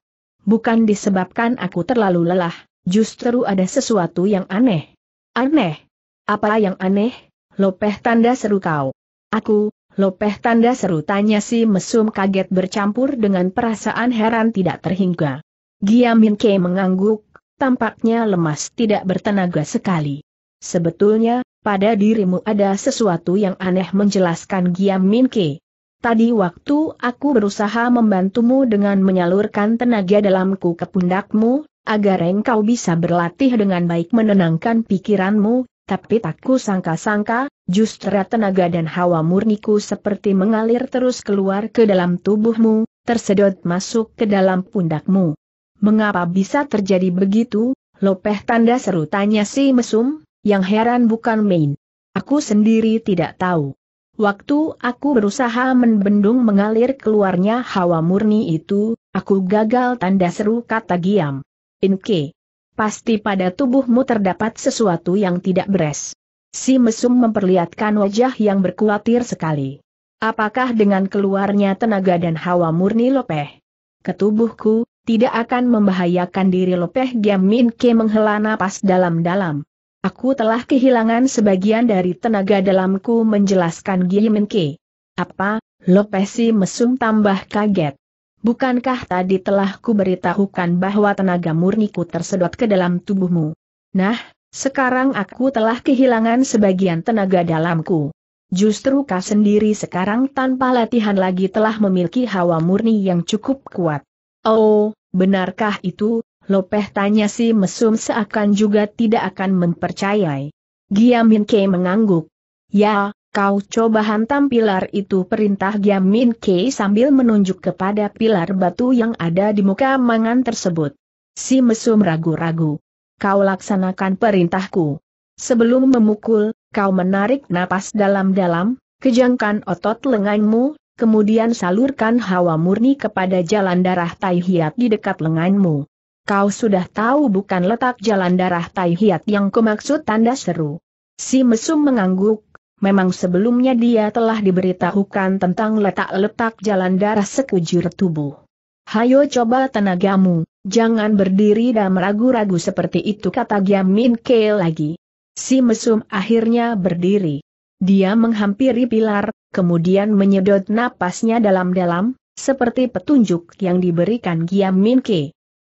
S1: Bukan disebabkan aku terlalu lelah, justru ada sesuatu yang aneh. Aneh? Apa yang aneh? Lopeh tanda seru kau. Aku, Lopeh tanda seru tanya si mesum kaget bercampur dengan perasaan heran tidak terhingga. Giamin Ke mengangguk, tampaknya lemas tidak bertenaga sekali. Sebetulnya, pada dirimu ada sesuatu yang aneh menjelaskan Giamin Ke. Tadi waktu aku berusaha membantumu dengan menyalurkan tenaga dalamku ke pundakmu, agar engkau bisa berlatih dengan baik menenangkan pikiranmu, tapi tak sangka-sangka, justru tenaga dan hawa murniku seperti mengalir terus keluar ke dalam tubuhmu, tersedot masuk ke dalam pundakmu. Mengapa bisa terjadi begitu? Lopeh tanda seru tanya si mesum, yang heran bukan main. Aku sendiri tidak tahu. Waktu aku berusaha membendung mengalir keluarnya hawa murni itu, aku gagal tanda seru kata Giam. Inke. Pasti pada tubuhmu terdapat sesuatu yang tidak beres. Si mesum memperlihatkan wajah yang berkuatir sekali. Apakah dengan keluarnya tenaga dan hawa murni Lopeh? Ketubuhku, tidak akan membahayakan diri Lopeh Giam Min Ke menghela napas dalam-dalam. Aku telah kehilangan sebagian dari tenaga dalamku menjelaskan Giam Ke. Apa, Lopeh si mesum tambah kaget. Bukankah tadi telah kuberitahukan bahwa tenaga murniku tersedot ke dalam tubuhmu? Nah, sekarang aku telah kehilangan sebagian tenaga dalamku. Justru kau sendiri sekarang tanpa latihan lagi telah memiliki hawa murni yang cukup kuat. Oh, benarkah itu? Lopeh tanya si mesum seakan juga tidak akan mempercayai. Giamin Kei mengangguk. Ya, kau coba hantam pilar itu perintah Giamin Kei sambil menunjuk kepada pilar batu yang ada di muka mangan tersebut. Si mesum ragu-ragu. Kau laksanakan perintahku. Sebelum memukul, kau menarik napas dalam-dalam, kejangkan otot lenganmu, kemudian salurkan hawa murni kepada jalan darah Tai Hiat di dekat lenganmu. Kau sudah tahu bukan letak jalan darah Tai Hiat yang kumaksud tanda seru. Si mesum mengangguk, memang sebelumnya dia telah diberitahukan tentang letak-letak jalan darah sekujur tubuh. Hayo coba tenagamu, jangan berdiri dan meragu-ragu seperti itu kata Giamin Ke lagi. Si mesum akhirnya berdiri. Dia menghampiri pilar, kemudian menyedot napasnya dalam-dalam, seperti petunjuk yang diberikan Giam Min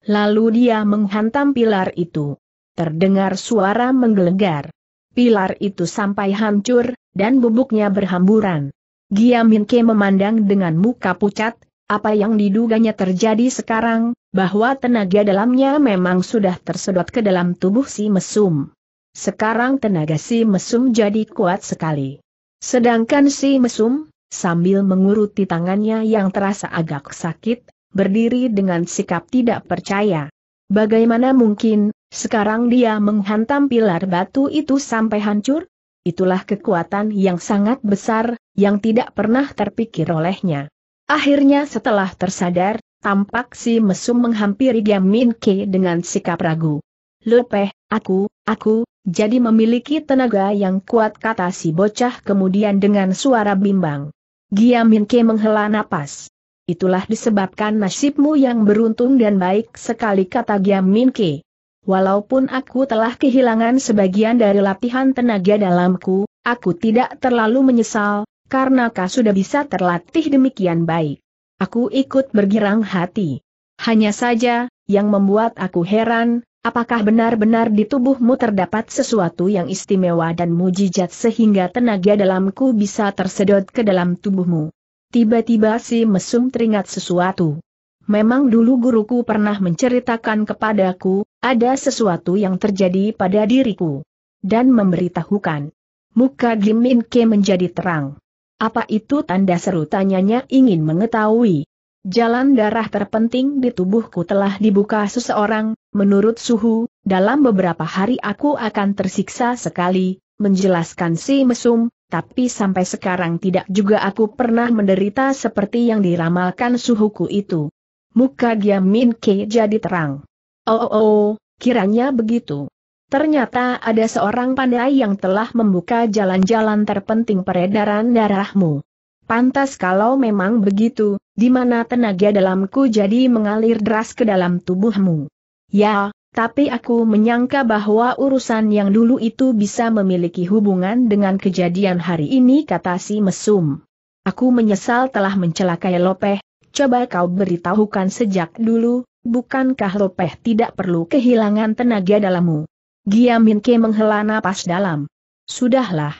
S1: Lalu dia menghantam pilar itu. Terdengar suara menggelegar. Pilar itu sampai hancur, dan bubuknya berhamburan. Giam Minke memandang dengan muka pucat, apa yang diduganya terjadi sekarang, bahwa tenaga dalamnya memang sudah tersedot ke dalam tubuh si mesum. Sekarang tenaga si mesum jadi kuat sekali. Sedangkan si mesum, sambil menguruti tangannya yang terasa agak sakit, berdiri dengan sikap tidak percaya. Bagaimana mungkin, sekarang dia menghantam pilar batu itu sampai hancur? Itulah kekuatan yang sangat besar, yang tidak pernah terpikir olehnya. Akhirnya setelah tersadar, tampak si mesum menghampiri Giam Min Ke dengan sikap ragu. Lepeh, Aku, aku, jadi memiliki tenaga yang kuat kata si bocah kemudian dengan suara bimbang. Gia Ke menghela napas. Itulah disebabkan nasibmu yang beruntung dan baik sekali kata Gia Ke. Walaupun aku telah kehilangan sebagian dari latihan tenaga dalamku, aku tidak terlalu menyesal, karena kau sudah bisa terlatih demikian baik. Aku ikut bergirang hati. Hanya saja, yang membuat aku heran, Apakah benar-benar di tubuhmu terdapat sesuatu yang istimewa dan mujizat sehingga tenaga dalamku bisa tersedot ke dalam tubuhmu? Tiba-tiba si mesum teringat sesuatu. Memang dulu guruku pernah menceritakan kepadaku, ada sesuatu yang terjadi pada diriku. Dan memberitahukan. Muka Giminke menjadi terang. Apa itu tanda seru tanyanya ingin mengetahui. Jalan darah terpenting di tubuhku telah dibuka seseorang, menurut suhu, dalam beberapa hari aku akan tersiksa sekali, menjelaskan si mesum, tapi sampai sekarang tidak juga aku pernah menderita seperti yang diramalkan suhuku itu. Muka Giam Min Ke jadi terang. Oh, oh, oh, kiranya begitu. Ternyata ada seorang pandai yang telah membuka jalan-jalan terpenting peredaran darahmu. Pantas kalau memang begitu, di mana tenaga dalamku jadi mengalir deras ke dalam tubuhmu. Ya, tapi aku menyangka bahwa urusan yang dulu itu bisa memiliki hubungan dengan kejadian hari ini kata si mesum. Aku menyesal telah mencelakai Lopeh, coba kau beritahukan sejak dulu, bukankah Lopeh tidak perlu kehilangan tenaga dalammu? Giaminke menghela napas dalam. Sudahlah,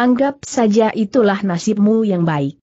S1: Anggap saja itulah nasibmu yang baik.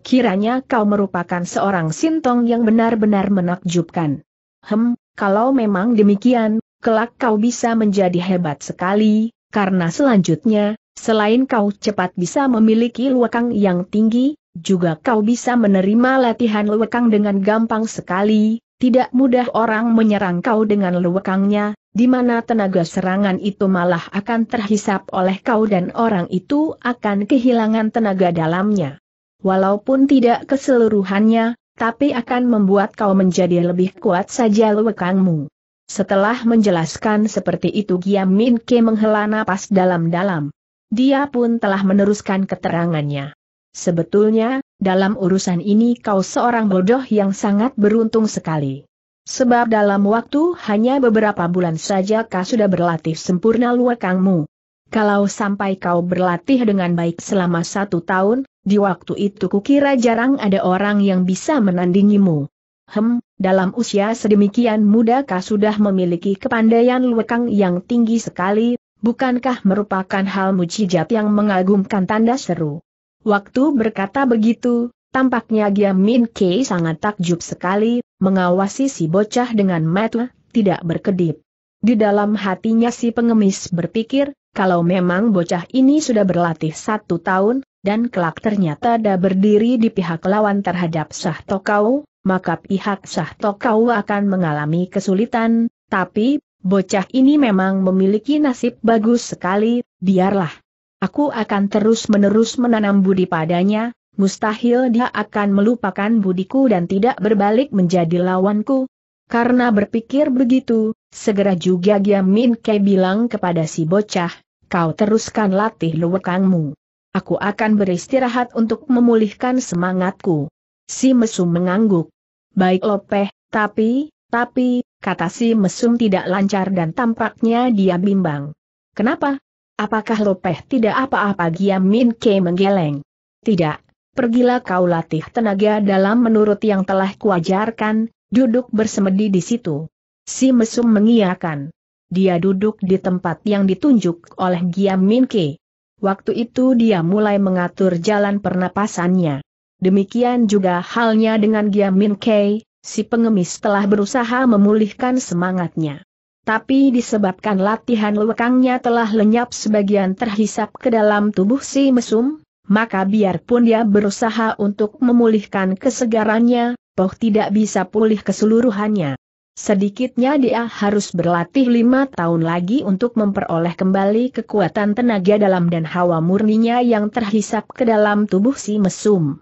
S1: Kiranya kau merupakan seorang sintong yang benar-benar menakjubkan. Hem, kalau memang demikian, kelak kau bisa menjadi hebat sekali, karena selanjutnya, selain kau cepat bisa memiliki luakang yang tinggi, juga kau bisa menerima latihan luekang dengan gampang sekali, tidak mudah orang menyerang kau dengan lewakangnya, di mana tenaga serangan itu malah akan terhisap oleh kau dan orang itu akan kehilangan tenaga dalamnya. Walaupun tidak keseluruhannya, tapi akan membuat kau menjadi lebih kuat saja lewakangmu. Setelah menjelaskan seperti itu Giam Min Ke menghela napas dalam-dalam. Dia pun telah meneruskan keterangannya. Sebetulnya, dalam urusan ini kau seorang bodoh yang sangat beruntung sekali. Sebab dalam waktu hanya beberapa bulan saja kau sudah berlatih sempurna luakangmu. Kalau sampai kau berlatih dengan baik selama satu tahun, di waktu itu kukira jarang ada orang yang bisa menandingimu. Hem, dalam usia sedemikian muda kau sudah memiliki kepandaian luekang yang tinggi sekali, bukankah merupakan hal mujizat yang mengagumkan tanda seru? Waktu berkata begitu, tampaknya Giam Min Kei sangat takjub sekali, mengawasi si bocah dengan mata, tidak berkedip. Di dalam hatinya si pengemis berpikir, kalau memang bocah ini sudah berlatih satu tahun, dan kelak ternyata ada berdiri di pihak lawan terhadap Sah Tokau, maka pihak Sah Tokau akan mengalami kesulitan, tapi, bocah ini memang memiliki nasib bagus sekali, biarlah. Aku akan terus-menerus menanam budi padanya, mustahil dia akan melupakan budiku dan tidak berbalik menjadi lawanku. Karena berpikir begitu, segera juga Gia Min Ke bilang kepada si bocah, kau teruskan latih luwekangmu. Aku akan beristirahat untuk memulihkan semangatku. Si mesum mengangguk. Baik lopeh, tapi, tapi, kata si mesum tidak lancar dan tampaknya dia bimbang. Kenapa? Apakah Lopeh tidak apa-apa Giam Min Ke menggeleng? Tidak, pergilah kau latih tenaga dalam menurut yang telah kuajarkan, duduk bersemedi di situ. Si mesum mengiakan. Dia duduk di tempat yang ditunjuk oleh Giam Min Ke. Waktu itu dia mulai mengatur jalan pernapasannya. Demikian juga halnya dengan Giam Min Ke, si pengemis telah berusaha memulihkan semangatnya tapi disebabkan latihan lekangnya telah lenyap sebagian terhisap ke dalam tubuh si mesum, maka biarpun dia berusaha untuk memulihkan kesegarannya, Poh tidak bisa pulih keseluruhannya. Sedikitnya dia harus berlatih lima tahun lagi untuk memperoleh kembali kekuatan tenaga dalam dan hawa murninya yang terhisap ke dalam tubuh si mesum.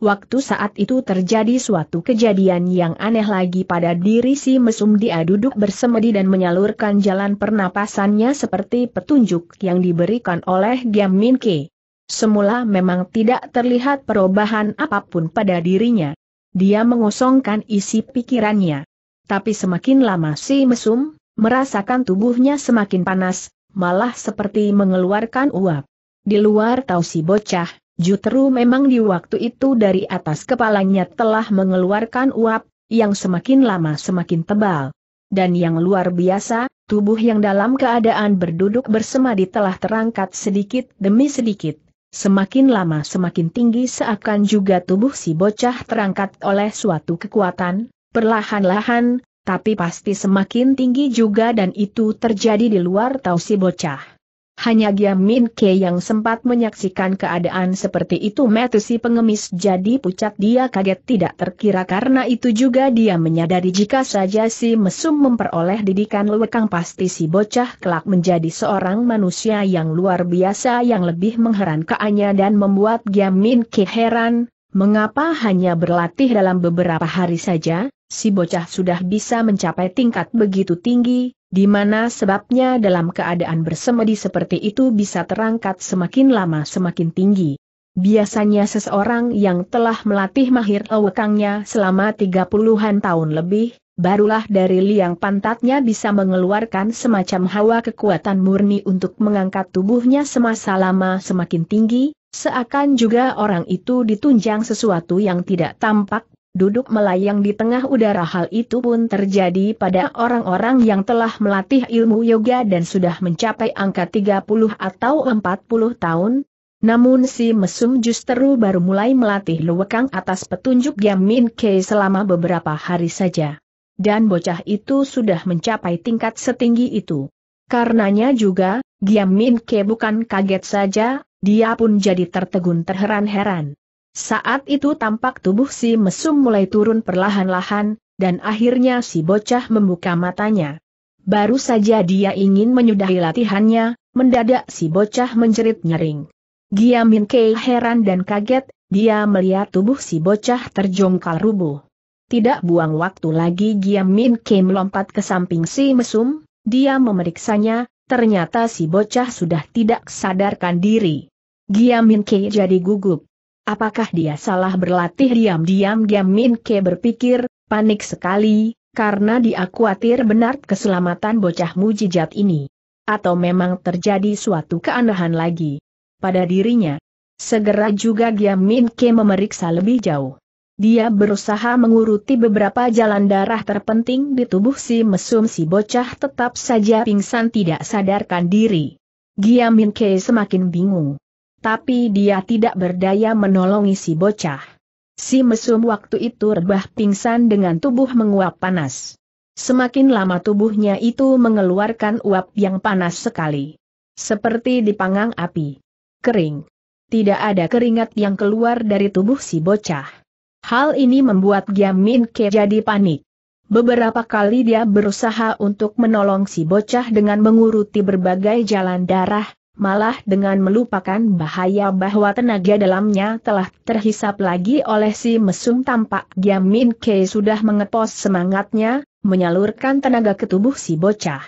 S1: Waktu saat itu terjadi suatu kejadian yang aneh lagi pada diri si mesum dia duduk bersemedi dan menyalurkan jalan pernapasannya seperti petunjuk yang diberikan oleh Giam Min Ke. Semula memang tidak terlihat perubahan apapun pada dirinya. Dia mengosongkan isi pikirannya. Tapi semakin lama si mesum, merasakan tubuhnya semakin panas, malah seperti mengeluarkan uap. Di luar tahu si bocah, Jutru memang di waktu itu dari atas kepalanya telah mengeluarkan uap, yang semakin lama semakin tebal. Dan yang luar biasa, tubuh yang dalam keadaan berduduk bersemadi telah terangkat sedikit demi sedikit. Semakin lama semakin tinggi seakan juga tubuh si bocah terangkat oleh suatu kekuatan, perlahan-lahan, tapi pasti semakin tinggi juga dan itu terjadi di luar tahu si bocah. Hanya Giam Min Ke yang sempat menyaksikan keadaan seperti itu metusi pengemis jadi pucat dia kaget tidak terkira karena itu juga dia menyadari jika saja si mesum memperoleh didikan lewekang pasti si bocah kelak menjadi seorang manusia yang luar biasa yang lebih mengherankannya dan membuat Giam Min Ke heran, mengapa hanya berlatih dalam beberapa hari saja, si bocah sudah bisa mencapai tingkat begitu tinggi, di mana sebabnya dalam keadaan bersemedi seperti itu bisa terangkat semakin lama semakin tinggi. Biasanya seseorang yang telah melatih mahir awekangnya selama 30-an tahun lebih, barulah dari liang pantatnya bisa mengeluarkan semacam hawa kekuatan murni untuk mengangkat tubuhnya semasa lama semakin tinggi, seakan juga orang itu ditunjang sesuatu yang tidak tampak, duduk melayang di tengah udara hal itu pun terjadi pada orang-orang yang telah melatih ilmu yoga dan sudah mencapai angka 30 atau 40 tahun. Namun si mesum justru baru mulai melatih lewekang atas petunjuk Yamin Ke selama beberapa hari saja. Dan bocah itu sudah mencapai tingkat setinggi itu. Karenanya juga, Giam Min Ke bukan kaget saja, dia pun jadi tertegun terheran-heran. Saat itu tampak tubuh si mesum mulai turun perlahan-lahan, dan akhirnya si bocah membuka matanya. Baru saja dia ingin menyudahi latihannya, mendadak si bocah menjerit nyering. Giamin Kei heran dan kaget, dia melihat tubuh si bocah terjongkal rubuh. Tidak buang waktu lagi Giamin Kei melompat ke samping si mesum, dia memeriksanya, ternyata si bocah sudah tidak sadarkan diri. Giamin Kei jadi gugup. Apakah dia salah berlatih diam-diam Diam Min Ke berpikir, panik sekali, karena dia khawatir benar keselamatan bocah mujijat ini. Atau memang terjadi suatu keanehan lagi pada dirinya. Segera juga Diam Min Ke memeriksa lebih jauh. Dia berusaha menguruti beberapa jalan darah terpenting di tubuh si mesum si bocah tetap saja pingsan tidak sadarkan diri. Giamin Ke semakin bingung tapi dia tidak berdaya menolongi si bocah. Si mesum waktu itu rebah pingsan dengan tubuh menguap panas. Semakin lama tubuhnya itu mengeluarkan uap yang panas sekali. Seperti dipanggang api. Kering. Tidak ada keringat yang keluar dari tubuh si bocah. Hal ini membuat Giamin Ke jadi panik. Beberapa kali dia berusaha untuk menolong si bocah dengan menguruti berbagai jalan darah, malah dengan melupakan bahaya bahwa tenaga dalamnya telah terhisap lagi oleh si mesum tampak Giamin Ke sudah mengepos semangatnya, menyalurkan tenaga ke tubuh si bocah.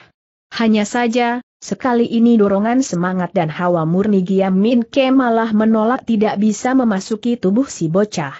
S1: Hanya saja, sekali ini dorongan semangat dan hawa murni Giamin Ke malah menolak tidak bisa memasuki tubuh si bocah.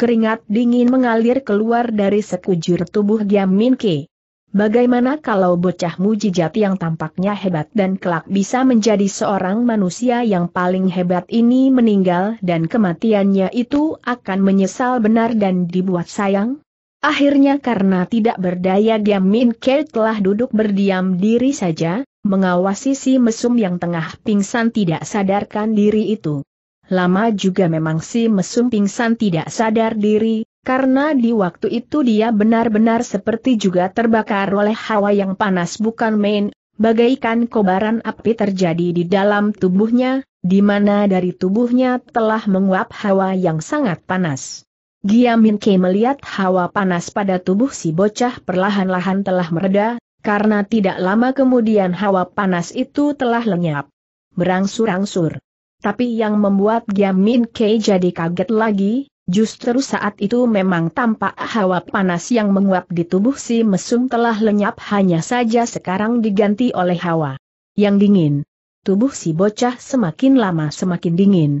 S1: Keringat dingin mengalir keluar dari sekujur tubuh Giamin Ke. Bagaimana kalau bocah mujijat yang tampaknya hebat dan kelak bisa menjadi seorang manusia yang paling hebat ini meninggal dan kematiannya itu akan menyesal benar dan dibuat sayang? Akhirnya karena tidak berdaya dia Min Ke telah duduk berdiam diri saja, mengawasi si mesum yang tengah pingsan tidak sadarkan diri itu. Lama juga memang si mesum pingsan tidak sadar diri, karena di waktu itu dia benar-benar seperti juga terbakar oleh hawa yang panas bukan main, bagaikan kobaran api terjadi di dalam tubuhnya, di mana dari tubuhnya telah menguap hawa yang sangat panas. Giamin Ke melihat hawa panas pada tubuh si bocah perlahan-lahan telah mereda, karena tidak lama kemudian hawa panas itu telah lenyap. Berangsur-angsur. Tapi yang membuat Giamin Ke jadi kaget lagi, Justru saat itu memang tampak hawa panas yang menguap di tubuh si mesum telah lenyap hanya saja sekarang diganti oleh hawa yang dingin. Tubuh si bocah semakin lama semakin dingin.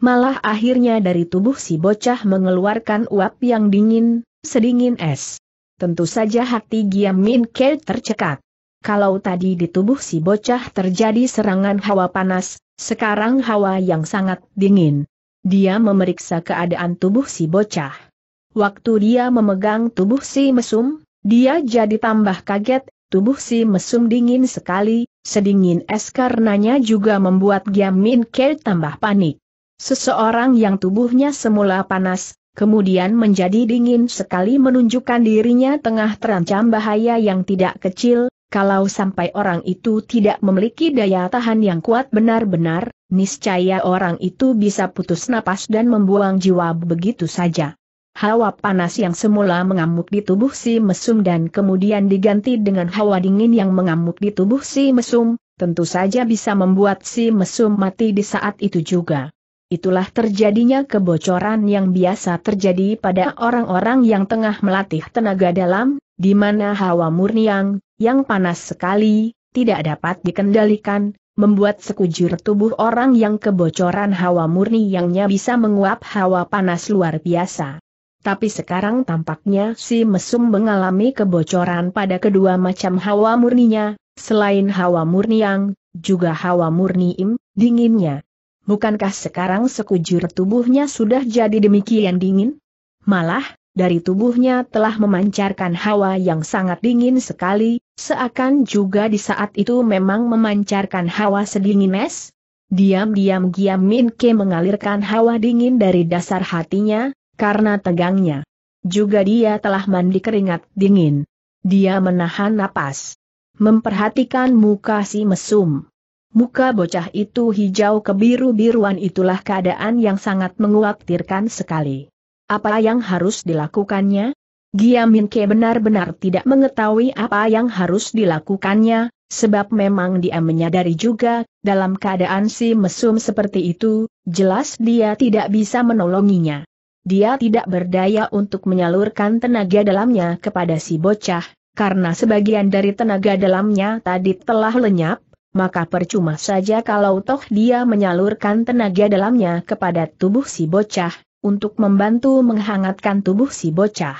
S1: Malah akhirnya dari tubuh si bocah mengeluarkan uap yang dingin, sedingin es. Tentu saja hati Giam Min Ke tercekat. Kalau tadi di tubuh si bocah terjadi serangan hawa panas, sekarang hawa yang sangat dingin dia memeriksa keadaan tubuh si bocah. Waktu dia memegang tubuh si mesum, dia jadi tambah kaget, tubuh si mesum dingin sekali, sedingin es karenanya juga membuat Giamin Ke tambah panik. Seseorang yang tubuhnya semula panas, kemudian menjadi dingin sekali menunjukkan dirinya tengah terancam bahaya yang tidak kecil, kalau sampai orang itu tidak memiliki daya tahan yang kuat benar-benar, niscaya orang itu bisa putus napas dan membuang jiwa begitu saja. Hawa panas yang semula mengamuk di tubuh si mesum dan kemudian diganti dengan hawa dingin yang mengamuk di tubuh si mesum, tentu saja bisa membuat si mesum mati di saat itu juga. Itulah terjadinya kebocoran yang biasa terjadi pada orang-orang yang tengah melatih tenaga dalam, di mana hawa murni yang, yang panas sekali, tidak dapat dikendalikan, membuat sekujur tubuh orang yang kebocoran hawa murni yangnya bisa menguap hawa panas luar biasa. Tapi sekarang tampaknya si mesum mengalami kebocoran pada kedua macam hawa murninya, selain hawa murni yang, juga hawa murni im, dinginnya. Bukankah sekarang sekujur tubuhnya sudah jadi demikian dingin? Malah, dari tubuhnya telah memancarkan hawa yang sangat dingin sekali, seakan juga di saat itu memang memancarkan hawa sedingin es. Diam-diam Giam Min Ke mengalirkan hawa dingin dari dasar hatinya, karena tegangnya. Juga dia telah mandi keringat dingin. Dia menahan napas. Memperhatikan muka si mesum. Muka bocah itu hijau kebiru-biruan itulah keadaan yang sangat menguaktirkan sekali. Apa yang harus dilakukannya? Ke benar-benar tidak mengetahui apa yang harus dilakukannya, sebab memang dia menyadari juga, dalam keadaan si mesum seperti itu, jelas dia tidak bisa menolonginya. Dia tidak berdaya untuk menyalurkan tenaga dalamnya kepada si bocah, karena sebagian dari tenaga dalamnya tadi telah lenyap, maka percuma saja kalau toh dia menyalurkan tenaga dalamnya kepada tubuh si bocah, untuk membantu menghangatkan tubuh si bocah.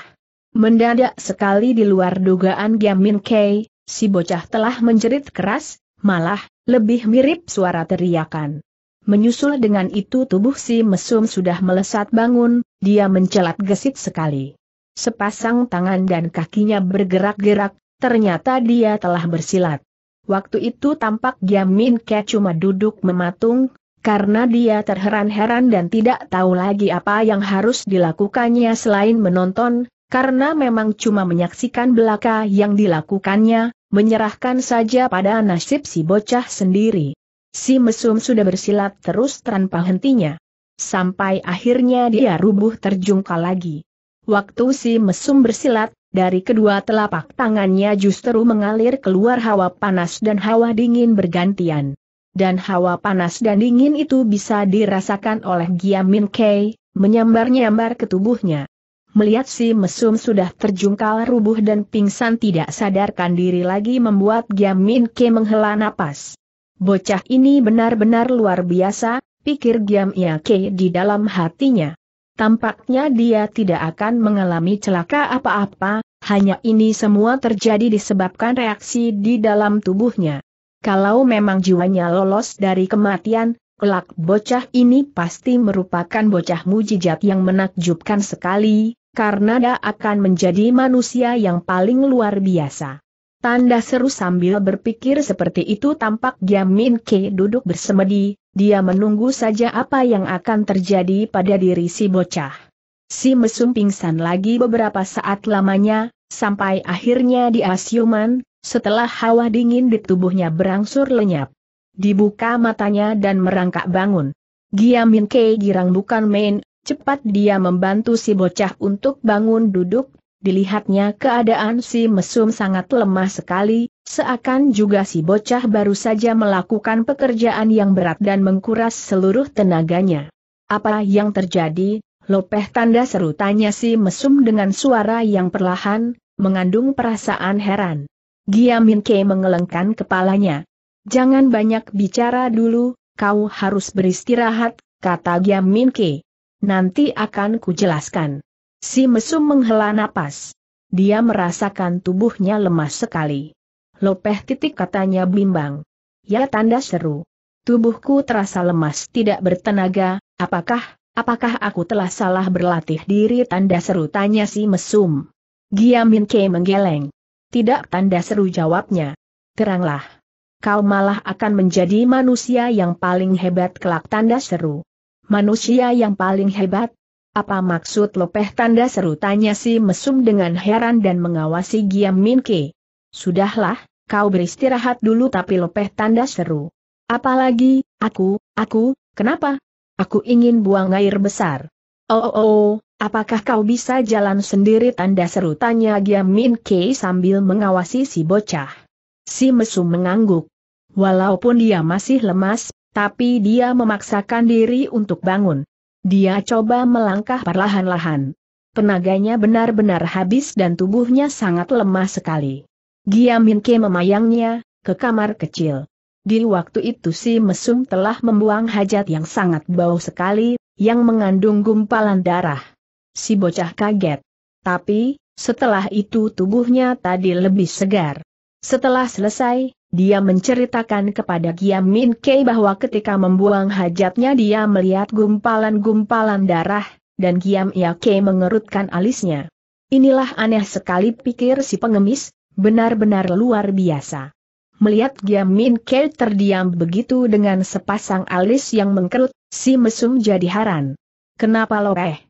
S1: Mendadak sekali di luar dugaan Giamin Kei, si bocah telah menjerit keras, malah, lebih mirip suara teriakan. Menyusul dengan itu tubuh si mesum sudah melesat bangun, dia mencelat gesit sekali. Sepasang tangan dan kakinya bergerak-gerak, ternyata dia telah bersilat. Waktu itu tampak Giamin Kei cuma duduk mematung, karena dia terheran-heran dan tidak tahu lagi apa yang harus dilakukannya selain menonton, karena memang cuma menyaksikan belaka yang dilakukannya, menyerahkan saja pada nasib si bocah sendiri. Si mesum sudah bersilat terus tanpa hentinya. Sampai akhirnya dia rubuh terjungkal lagi. Waktu si mesum bersilat, dari kedua telapak tangannya justru mengalir keluar hawa panas dan hawa dingin bergantian dan hawa panas dan dingin itu bisa dirasakan oleh Giamin Kei, menyambar-nyambar ke tubuhnya. Melihat si mesum sudah terjungkal rubuh dan pingsan tidak sadarkan diri lagi membuat Giamin Kei menghela napas. Bocah ini benar-benar luar biasa, pikir Giamin Kei di dalam hatinya. Tampaknya dia tidak akan mengalami celaka apa-apa, hanya ini semua terjadi disebabkan reaksi di dalam tubuhnya. Kalau memang jiwanya lolos dari kematian, kelak bocah ini pasti merupakan bocah mujijat yang menakjubkan sekali, karena dia akan menjadi manusia yang paling luar biasa. Tanda seru sambil berpikir seperti itu tampak Giamin Ke duduk bersemedi, dia menunggu saja apa yang akan terjadi pada diri si bocah. Si mesum pingsan lagi beberapa saat lamanya, sampai akhirnya dia siuman, setelah hawa dingin di tubuhnya berangsur lenyap. Dibuka matanya dan merangkak bangun. Giamin Kei girang bukan main, cepat dia membantu si bocah untuk bangun duduk, dilihatnya keadaan si mesum sangat lemah sekali, seakan juga si bocah baru saja melakukan pekerjaan yang berat dan mengkuras seluruh tenaganya. Apa yang terjadi, Lopeh tanda seru tanya si mesum dengan suara yang perlahan, mengandung perasaan heran. Giamin Ke mengelengkan kepalanya. Jangan banyak bicara dulu, kau harus beristirahat, kata Giamin Ke. Nanti akan kujelaskan. Si mesum menghela napas. Dia merasakan tubuhnya lemas sekali. Lopeh titik katanya bimbang. Ya tanda seru. Tubuhku terasa lemas tidak bertenaga, apakah, apakah aku telah salah berlatih diri tanda seru tanya si mesum. Giamin Ke menggeleng. Tidak tanda seru jawabnya. Teranglah. Kau malah akan menjadi manusia yang paling hebat kelak tanda seru. Manusia yang paling hebat? Apa maksud lopeh tanda seru tanya si mesum dengan heran dan mengawasi Giam Minke. Sudahlah, kau beristirahat dulu tapi lopeh tanda seru. Apalagi, aku, aku, kenapa? Aku ingin buang air besar. Oh oh oh, Apakah kau bisa jalan sendiri tanda seru tanya Giam Min Kei sambil mengawasi si bocah. Si mesum mengangguk. Walaupun dia masih lemas, tapi dia memaksakan diri untuk bangun. Dia coba melangkah perlahan-lahan. Tenaganya benar-benar habis dan tubuhnya sangat lemah sekali. Giam Min Kei memayangnya, ke kamar kecil. Di waktu itu si mesum telah membuang hajat yang sangat bau sekali, yang mengandung gumpalan darah si bocah kaget. Tapi, setelah itu tubuhnya tadi lebih segar. Setelah selesai, dia menceritakan kepada Giam Min Kei bahwa ketika membuang hajatnya dia melihat gumpalan-gumpalan darah, dan Giam Ya Kei mengerutkan alisnya. Inilah aneh sekali pikir si pengemis, benar-benar luar biasa. Melihat Giam Min Kei terdiam begitu dengan sepasang alis yang mengkerut, si mesum jadi haran. Kenapa lo eh?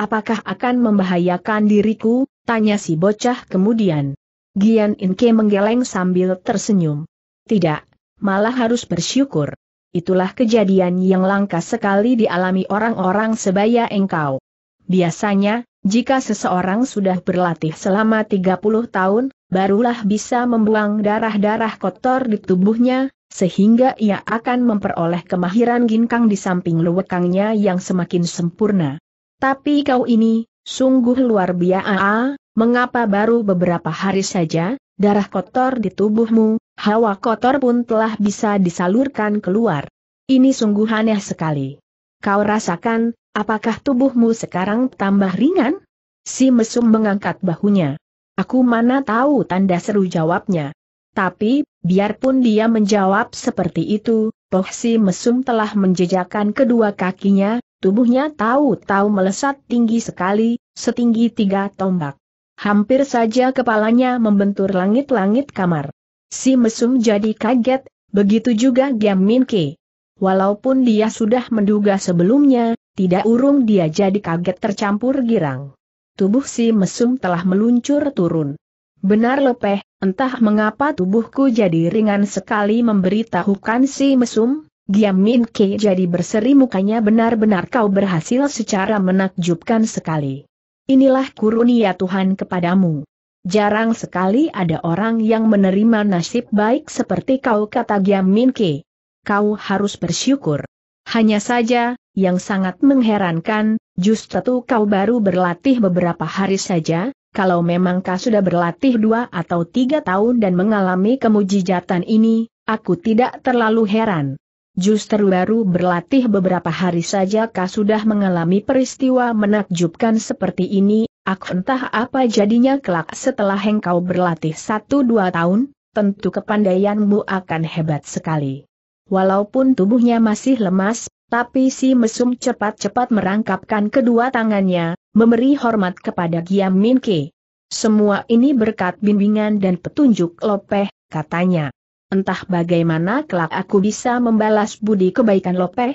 S1: Apakah akan membahayakan diriku? Tanya si bocah kemudian. Gian Inke menggeleng sambil tersenyum. Tidak, malah harus bersyukur. Itulah kejadian yang langka sekali dialami orang-orang sebaya engkau. Biasanya, jika seseorang sudah berlatih selama 30 tahun, barulah bisa membuang darah-darah kotor di tubuhnya, sehingga ia akan memperoleh kemahiran ginkang di samping luwekangnya yang semakin sempurna. Tapi kau ini, sungguh luar biasa, mengapa baru beberapa hari saja, darah kotor di tubuhmu, hawa kotor pun telah bisa disalurkan keluar. Ini sungguh aneh sekali. Kau rasakan, apakah tubuhmu sekarang tambah ringan? Si mesum mengangkat bahunya. Aku mana tahu tanda seru jawabnya. Tapi, biarpun dia menjawab seperti itu, toh si mesum telah menjejakan kedua kakinya, Tubuhnya tahu-tahu melesat tinggi sekali, setinggi tiga tombak. Hampir saja kepalanya membentur langit-langit kamar. Si mesum jadi kaget, begitu juga Giam Min Ke. Walaupun dia sudah menduga sebelumnya, tidak urung dia jadi kaget tercampur girang. Tubuh si mesum telah meluncur turun. Benar lepeh, entah mengapa tubuhku jadi ringan sekali memberitahukan si mesum, Giam Min Ke jadi berseri mukanya benar-benar kau berhasil secara menakjubkan sekali. Inilah kurunia Tuhan kepadamu. Jarang sekali ada orang yang menerima nasib baik seperti kau kata Giam Min Ke. Kau harus bersyukur. Hanya saja, yang sangat mengherankan, justru kau baru berlatih beberapa hari saja, kalau memang kau sudah berlatih dua atau tiga tahun dan mengalami kemujijatan ini, aku tidak terlalu heran justru baru berlatih beberapa hari saja kah sudah mengalami peristiwa menakjubkan seperti ini, Aku entah apa jadinya kelak setelah engkau berlatih satu dua tahun, tentu kepandaianmu akan hebat sekali. Walaupun tubuhnya masih lemas, tapi si mesum cepat-cepat merangkapkan kedua tangannya, memberi hormat kepada Giam Minke. Semua ini berkat bimbingan dan petunjuk Lopeh, katanya entah bagaimana kelak aku bisa membalas budi kebaikan Lopeh.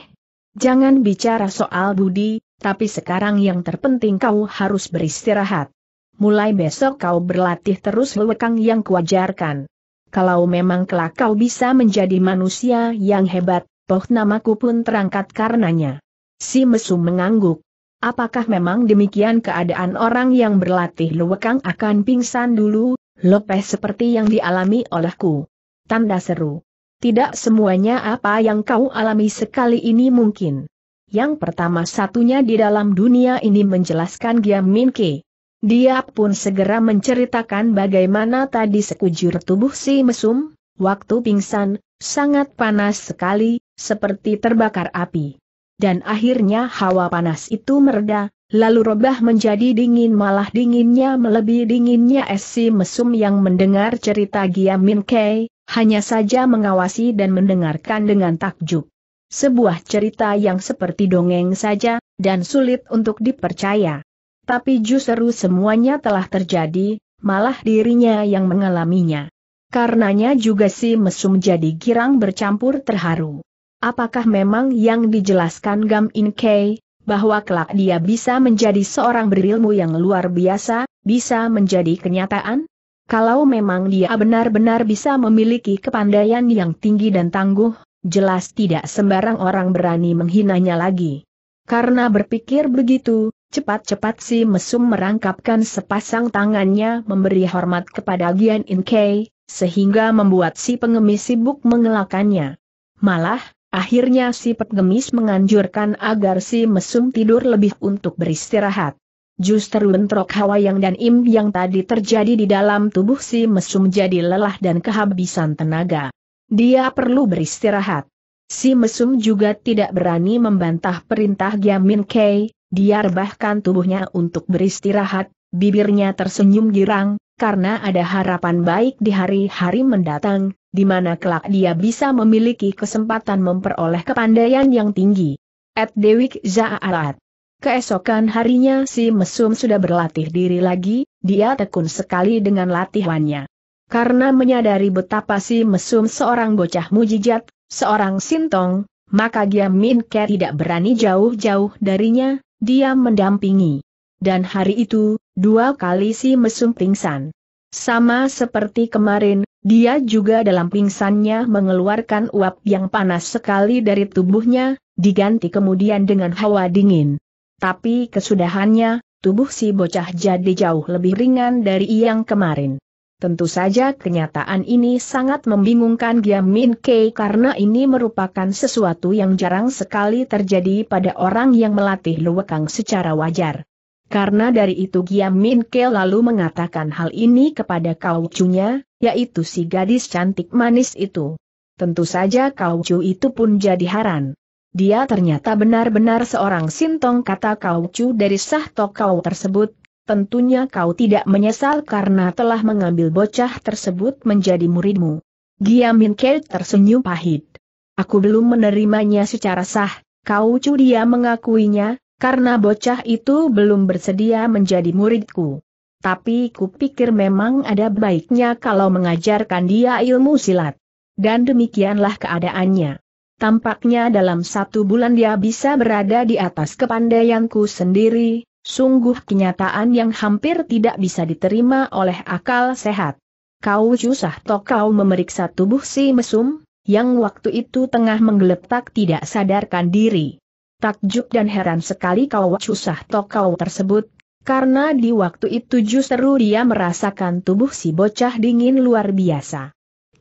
S1: Jangan bicara soal budi, tapi sekarang yang terpenting kau harus beristirahat. Mulai besok kau berlatih terus lewekang yang kuajarkan. Kalau memang kelak kau bisa menjadi manusia yang hebat, toh namaku pun terangkat karenanya. Si mesum mengangguk. Apakah memang demikian keadaan orang yang berlatih lewekang akan pingsan dulu, lopeh seperti yang dialami olehku? tanda seru. Tidak semuanya apa yang kau alami sekali ini mungkin. Yang pertama satunya di dalam dunia ini menjelaskan Giam Min Ke. Dia pun segera menceritakan bagaimana tadi sekujur tubuh si mesum, waktu pingsan, sangat panas sekali, seperti terbakar api. Dan akhirnya hawa panas itu mereda, lalu robah menjadi dingin malah dinginnya melebihi dinginnya es si mesum yang mendengar cerita Giam Min hanya saja mengawasi dan mendengarkan dengan takjub. Sebuah cerita yang seperti dongeng saja, dan sulit untuk dipercaya. Tapi justru semuanya telah terjadi, malah dirinya yang mengalaminya. Karenanya juga si mesum jadi girang bercampur terharu. Apakah memang yang dijelaskan Gam In Kei, bahwa kelak dia bisa menjadi seorang berilmu yang luar biasa, bisa menjadi kenyataan? Kalau memang dia benar-benar bisa memiliki kepandaian yang tinggi dan tangguh, jelas tidak sembarang orang berani menghinanya lagi. Karena berpikir begitu, cepat-cepat si mesum merangkapkan sepasang tangannya memberi hormat kepada Gian In Kei, sehingga membuat si pengemis sibuk mengelakannya. Malah, akhirnya si pengemis menganjurkan agar si mesum tidur lebih untuk beristirahat. Justru bentrok hawa yang dan Im yang tadi terjadi di dalam tubuh si mesum jadi lelah dan kehabisan tenaga. Dia perlu beristirahat. Si Mesum juga tidak berani membantah perintah Giamin Kei, dia rebahkan tubuhnya untuk beristirahat, bibirnya tersenyum girang, karena ada harapan baik di hari-hari mendatang, di mana kelak dia bisa memiliki kesempatan memperoleh kepandaian yang tinggi. At Dewik Zaalat Keesokan harinya si mesum sudah berlatih diri lagi, dia tekun sekali dengan latihannya. Karena menyadari betapa si mesum seorang bocah mujijat, seorang sintong, maka Gia Min Ke tidak berani jauh-jauh darinya, dia mendampingi. Dan hari itu, dua kali si mesum pingsan. Sama seperti kemarin, dia juga dalam pingsannya mengeluarkan uap yang panas sekali dari tubuhnya, diganti kemudian dengan hawa dingin. Tapi kesudahannya, tubuh si bocah jadi jauh lebih ringan dari yang kemarin. Tentu saja kenyataan ini sangat membingungkan Giam Min Kei karena ini merupakan sesuatu yang jarang sekali terjadi pada orang yang melatih luwekang secara wajar. Karena dari itu Giam Min Kei lalu mengatakan hal ini kepada Kaucunya, yaitu si gadis cantik manis itu. Tentu saja Kaucu itu pun jadi haran. Dia ternyata benar-benar seorang sintong kata kau cu dari sah kau tersebut, tentunya kau tidak menyesal karena telah mengambil bocah tersebut menjadi muridmu. Giamin Kei tersenyum pahit. Aku belum menerimanya secara sah, kau cu dia mengakuinya, karena bocah itu belum bersedia menjadi muridku. Tapi kupikir memang ada baiknya kalau mengajarkan dia ilmu silat. Dan demikianlah keadaannya. Tampaknya dalam satu bulan dia bisa berada di atas kepandaianku sendiri, sungguh kenyataan yang hampir tidak bisa diterima oleh akal sehat. Kau susah toh kau memeriksa tubuh si mesum, yang waktu itu tengah menggeletak tidak sadarkan diri. Takjub dan heran sekali kau susah toh kau tersebut, karena di waktu itu justru dia merasakan tubuh si bocah dingin luar biasa.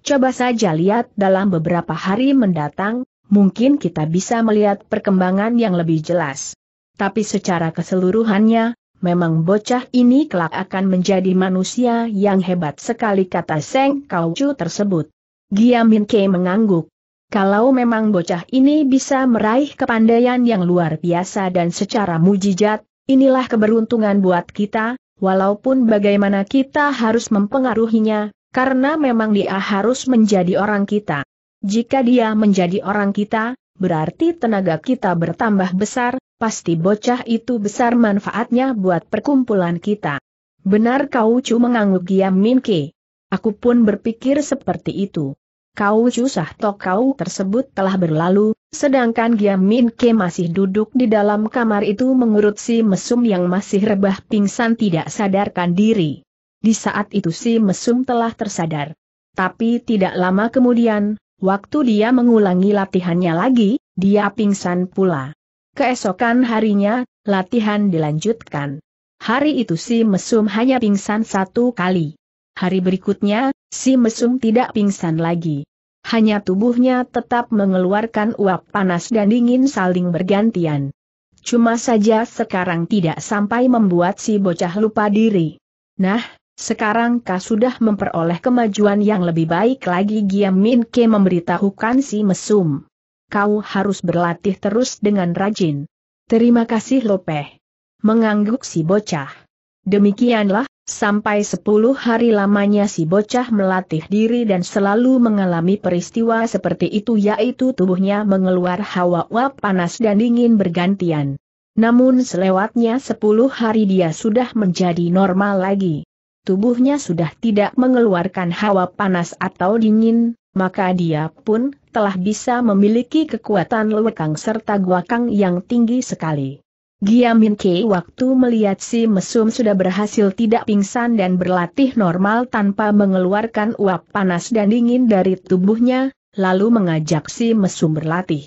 S1: Coba saja lihat dalam beberapa hari mendatang, mungkin kita bisa melihat perkembangan yang lebih jelas. Tapi secara keseluruhannya, memang bocah ini kelak akan menjadi manusia yang hebat sekali kata Seng kauchu tersebut. Giamin Ke mengangguk. Kalau memang bocah ini bisa meraih kepandaian yang luar biasa dan secara mujizat, inilah keberuntungan buat kita, walaupun bagaimana kita harus mempengaruhinya, karena memang dia harus menjadi orang kita. Jika dia menjadi orang kita, berarti tenaga kita bertambah besar, pasti bocah itu besar manfaatnya buat perkumpulan kita. Benar kau cu mengangguk diam Minke. Aku pun berpikir seperti itu. Kau susah tok kau tersebut telah berlalu, sedangkan Giam Minke masih duduk di dalam kamar itu mengurut si mesum yang masih rebah pingsan tidak sadarkan diri. Di saat itu si mesum telah tersadar. Tapi tidak lama kemudian, waktu dia mengulangi latihannya lagi, dia pingsan pula. Keesokan harinya, latihan dilanjutkan. Hari itu si mesum hanya pingsan satu kali. Hari berikutnya, si mesum tidak pingsan lagi. Hanya tubuhnya tetap mengeluarkan uap panas dan dingin saling bergantian. Cuma saja sekarang tidak sampai membuat si bocah lupa diri. Nah, sekarang kau sudah memperoleh kemajuan yang lebih baik lagi Giam Min Ke memberitahukan si mesum. Kau harus berlatih terus dengan rajin. Terima kasih Lopeh. Mengangguk si bocah. Demikianlah, sampai sepuluh hari lamanya si bocah melatih diri dan selalu mengalami peristiwa seperti itu yaitu tubuhnya mengeluar hawa uap panas dan dingin bergantian. Namun selewatnya sepuluh hari dia sudah menjadi normal lagi tubuhnya sudah tidak mengeluarkan hawa panas atau dingin, maka dia pun telah bisa memiliki kekuatan lewekang serta guakang yang tinggi sekali. Giamin Kei waktu melihat si mesum sudah berhasil tidak pingsan dan berlatih normal tanpa mengeluarkan uap panas dan dingin dari tubuhnya, lalu mengajak si mesum berlatih.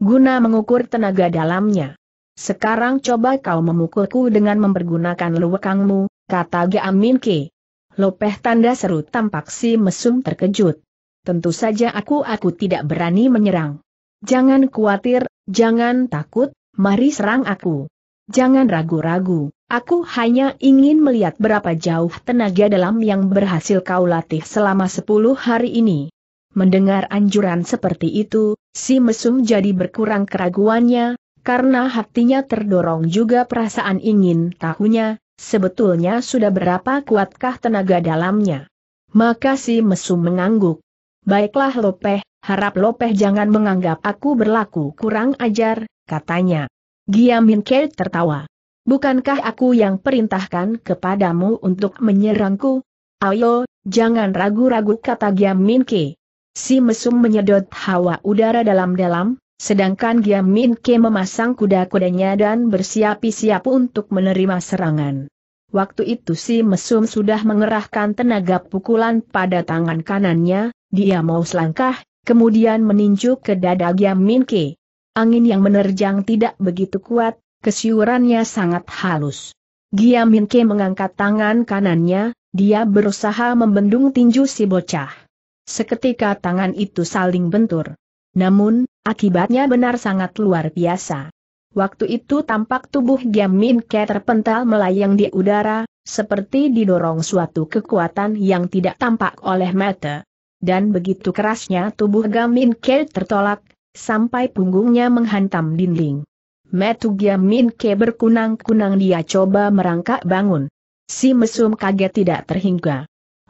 S1: Guna mengukur tenaga dalamnya. Sekarang coba kau memukulku dengan mempergunakan lewekangmu, kata Gamin Ke. Lopeh tanda seru tampak si mesum terkejut. Tentu saja aku-aku tidak berani menyerang. Jangan khawatir, jangan takut, mari serang aku. Jangan ragu-ragu, aku hanya ingin melihat berapa jauh tenaga dalam yang berhasil kau latih selama sepuluh hari ini. Mendengar anjuran seperti itu, si mesum jadi berkurang keraguannya, karena hatinya terdorong juga perasaan ingin tahunya, Sebetulnya sudah berapa kuatkah tenaga dalamnya? Maka si Mesum mengangguk. Baiklah Lopeh, harap Lopeh jangan menganggap aku berlaku kurang ajar, katanya. Giamin Kate tertawa. Bukankah aku yang perintahkan kepadamu untuk menyerangku? Ayo, jangan ragu-ragu kata Giamin Kate. Si mesum menyedot hawa udara dalam-dalam, Sedangkan Giam Min Ke memasang kuda-kudanya dan bersiap-siap untuk menerima serangan. Waktu itu si mesum sudah mengerahkan tenaga pukulan pada tangan kanannya, dia mau selangkah, kemudian meninju ke dada Giam Min Ke. Angin yang menerjang tidak begitu kuat, kesiurannya sangat halus. Giam Min Ke mengangkat tangan kanannya, dia berusaha membendung tinju si bocah. Seketika tangan itu saling bentur. Namun, akibatnya benar sangat luar biasa. Waktu itu tampak tubuh Giam Min Ke terpental melayang di udara, seperti didorong suatu kekuatan yang tidak tampak oleh mata. Dan begitu kerasnya tubuh Giam Min Ke tertolak, sampai punggungnya menghantam dinding. Metu Giam Min Ke berkunang-kunang dia coba merangkak bangun. Si mesum kaget tidak terhingga.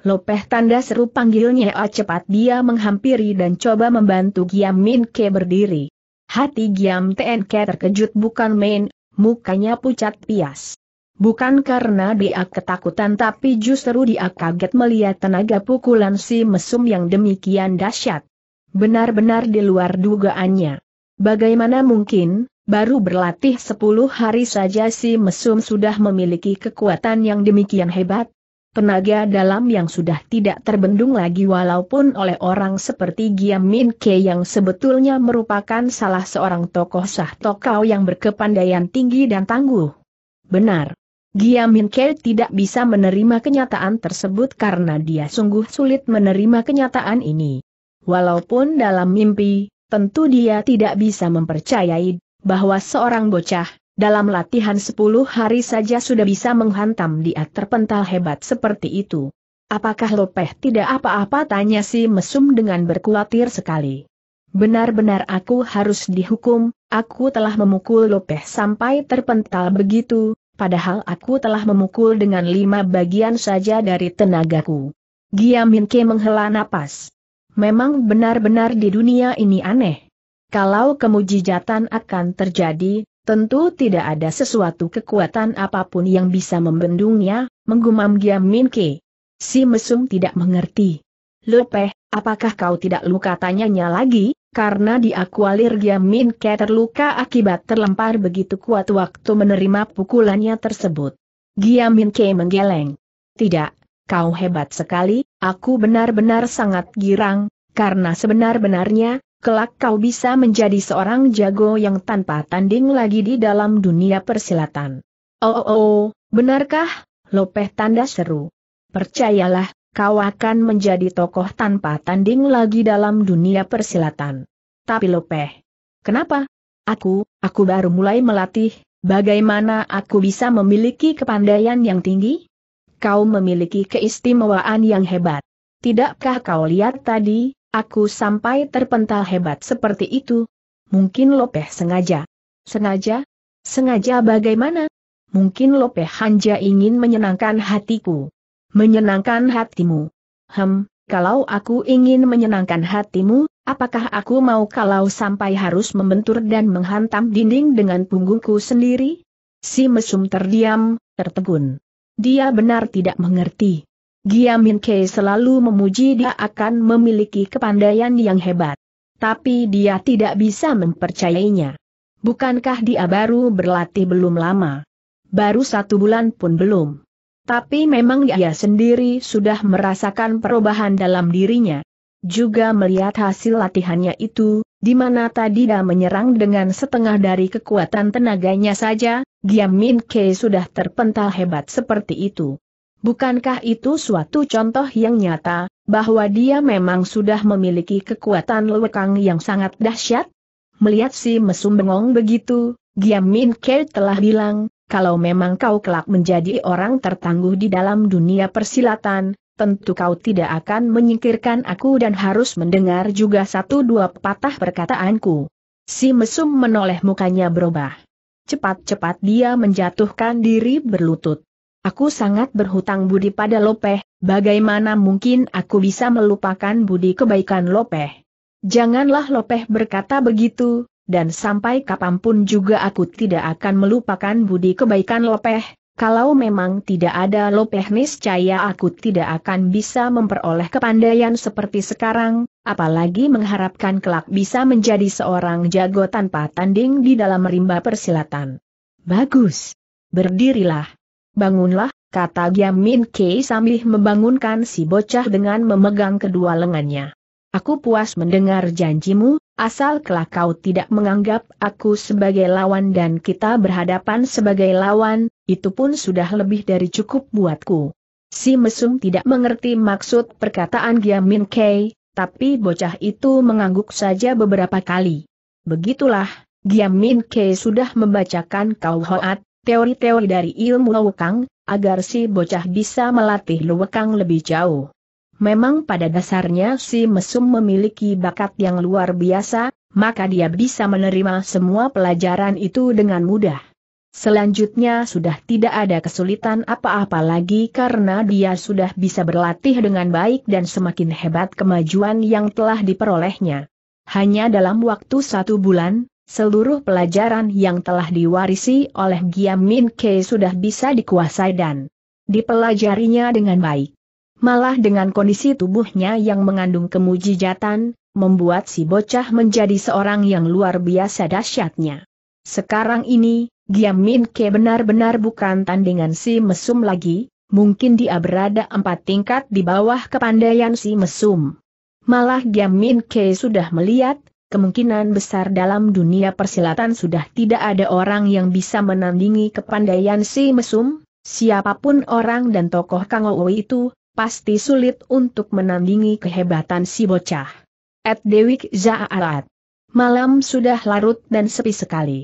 S1: Lopeh tanda seru panggilnya a cepat dia menghampiri dan coba membantu Giam Min Ke berdiri. Hati Giam TNK terkejut bukan main, mukanya pucat pias. Bukan karena dia ketakutan tapi justru dia kaget melihat tenaga pukulan si mesum yang demikian dahsyat. Benar-benar di luar dugaannya. Bagaimana mungkin, baru berlatih 10 hari saja si mesum sudah memiliki kekuatan yang demikian hebat? Penaga dalam yang sudah tidak terbendung lagi walaupun oleh orang seperti Giam Min Ke yang sebetulnya merupakan salah seorang tokoh sah tokau yang berkepandaian tinggi dan tangguh. Benar. Giam Min Ke tidak bisa menerima kenyataan tersebut karena dia sungguh sulit menerima kenyataan ini. Walaupun dalam mimpi, tentu dia tidak bisa mempercayai bahwa seorang bocah, dalam latihan 10 hari saja sudah bisa menghantam dia terpental hebat seperti itu. Apakah Lopeh tidak apa-apa tanya si mesum dengan berkulatir sekali. Benar-benar aku harus dihukum, aku telah memukul Lopeh sampai terpental begitu, padahal aku telah memukul dengan lima bagian saja dari tenagaku. Giaminke menghela napas. Memang benar-benar di dunia ini aneh. Kalau kemujijatan akan terjadi, Tentu tidak ada sesuatu kekuatan apapun yang bisa membendungnya, menggumam Giam Min Ke. Si Mesum tidak mengerti. Lepeh, apakah kau tidak luka tanyanya lagi, karena di diakualir Giam Min Ke terluka akibat terlempar begitu kuat waktu menerima pukulannya tersebut. Giam Min Ke menggeleng. Tidak, kau hebat sekali, aku benar-benar sangat girang, karena sebenar-benarnya, Kelak kau bisa menjadi seorang jago yang tanpa tanding lagi di dalam dunia persilatan. Oh, oh, oh benarkah? Lopeh tanda seru. Percayalah, kau akan menjadi tokoh tanpa tanding lagi dalam dunia persilatan. Tapi Lopeh, kenapa? Aku, aku baru mulai melatih, bagaimana aku bisa memiliki kepandaian yang tinggi? Kau memiliki keistimewaan yang hebat. Tidakkah kau lihat tadi, Aku sampai terpental hebat seperti itu. Mungkin Lopeh sengaja. Sengaja? Sengaja bagaimana? Mungkin Lopeh Hanja ingin menyenangkan hatiku. Menyenangkan hatimu. Hem, kalau aku ingin menyenangkan hatimu, apakah aku mau kalau sampai harus membentur dan menghantam dinding dengan punggungku sendiri? Si mesum terdiam, tertegun. Dia benar tidak mengerti. Giamin Kei selalu memuji dia akan memiliki kepandaian yang hebat. Tapi dia tidak bisa mempercayainya. Bukankah dia baru berlatih belum lama? Baru satu bulan pun belum. Tapi memang dia sendiri sudah merasakan perubahan dalam dirinya. Juga melihat hasil latihannya itu, di mana tadi dia menyerang dengan setengah dari kekuatan tenaganya saja, Giamin Kei sudah terpental hebat seperti itu. Bukankah itu suatu contoh yang nyata, bahwa dia memang sudah memiliki kekuatan lewekang yang sangat dahsyat? Melihat si mesum bengong begitu, Giam Min Kei telah bilang, kalau memang kau kelak menjadi orang tertangguh di dalam dunia persilatan, tentu kau tidak akan menyingkirkan aku dan harus mendengar juga satu dua patah perkataanku. Si mesum menoleh mukanya berubah. Cepat-cepat dia menjatuhkan diri berlutut. Aku sangat berhutang budi pada Lopeh, bagaimana mungkin aku bisa melupakan budi kebaikan Lopeh? Janganlah Lopeh berkata begitu, dan sampai kapanpun juga aku tidak akan melupakan budi kebaikan Lopeh, kalau memang tidak ada Lopeh niscaya aku tidak akan bisa memperoleh kepandaian seperti sekarang, apalagi mengharapkan kelak bisa menjadi seorang jago tanpa tanding di dalam rimba persilatan. Bagus. Berdirilah. Bangunlah, kata Giamin Kei sambil membangunkan si bocah dengan memegang kedua lengannya. Aku puas mendengar janjimu, asal kelak kau tidak menganggap aku sebagai lawan dan kita berhadapan sebagai lawan, itu pun sudah lebih dari cukup buatku. Si mesum tidak mengerti maksud perkataan Giamin Kei, tapi bocah itu mengangguk saja beberapa kali. Begitulah, Giamin Kei sudah membacakan kau hoat, teori-teori dari ilmu lewekang, agar si bocah bisa melatih lewekang lebih jauh. Memang pada dasarnya si mesum memiliki bakat yang luar biasa, maka dia bisa menerima semua pelajaran itu dengan mudah. Selanjutnya sudah tidak ada kesulitan apa-apa lagi karena dia sudah bisa berlatih dengan baik dan semakin hebat kemajuan yang telah diperolehnya. Hanya dalam waktu satu bulan, seluruh pelajaran yang telah diwarisi oleh Giam Min Ke sudah bisa dikuasai dan dipelajarinya dengan baik. Malah dengan kondisi tubuhnya yang mengandung kemujijatan, membuat si bocah menjadi seorang yang luar biasa dahsyatnya. Sekarang ini, Giam Min Ke benar-benar bukan tandingan si mesum lagi, mungkin dia berada empat tingkat di bawah kepandaian si mesum. Malah Giam Min Ke sudah melihat kemungkinan besar dalam dunia persilatan sudah tidak ada orang yang bisa menandingi kepandaian si mesum, siapapun orang dan tokoh Kang itu, pasti sulit untuk menandingi kehebatan si bocah. At Dewik Zaaarat. Malam sudah larut dan sepi sekali.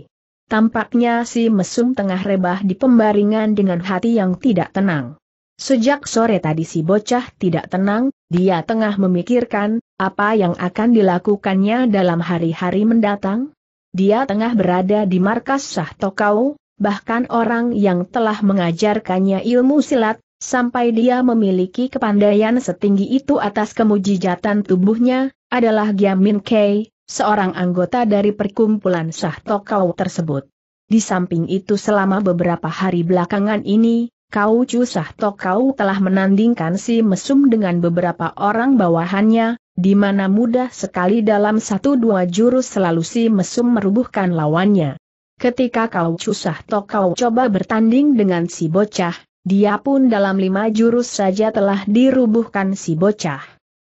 S1: Tampaknya si mesum tengah rebah di pembaringan dengan hati yang tidak tenang. Sejak sore tadi si bocah tidak tenang, dia tengah memikirkan, apa yang akan dilakukannya dalam hari-hari mendatang. Dia tengah berada di markas Sah Tokau, bahkan orang yang telah mengajarkannya ilmu silat, sampai dia memiliki kepandaian setinggi itu atas kemujijatan tubuhnya, adalah Giamin Kei, seorang anggota dari perkumpulan Sah Tokau tersebut. Di samping itu selama beberapa hari belakangan ini, Kau Cusah Tok kau telah menandingkan si mesum dengan beberapa orang bawahannya, di mana mudah sekali dalam satu dua jurus selalu si mesum merubuhkan lawannya. Ketika kau Cusah Tok kau coba bertanding dengan si bocah, dia pun dalam lima jurus saja telah dirubuhkan si bocah.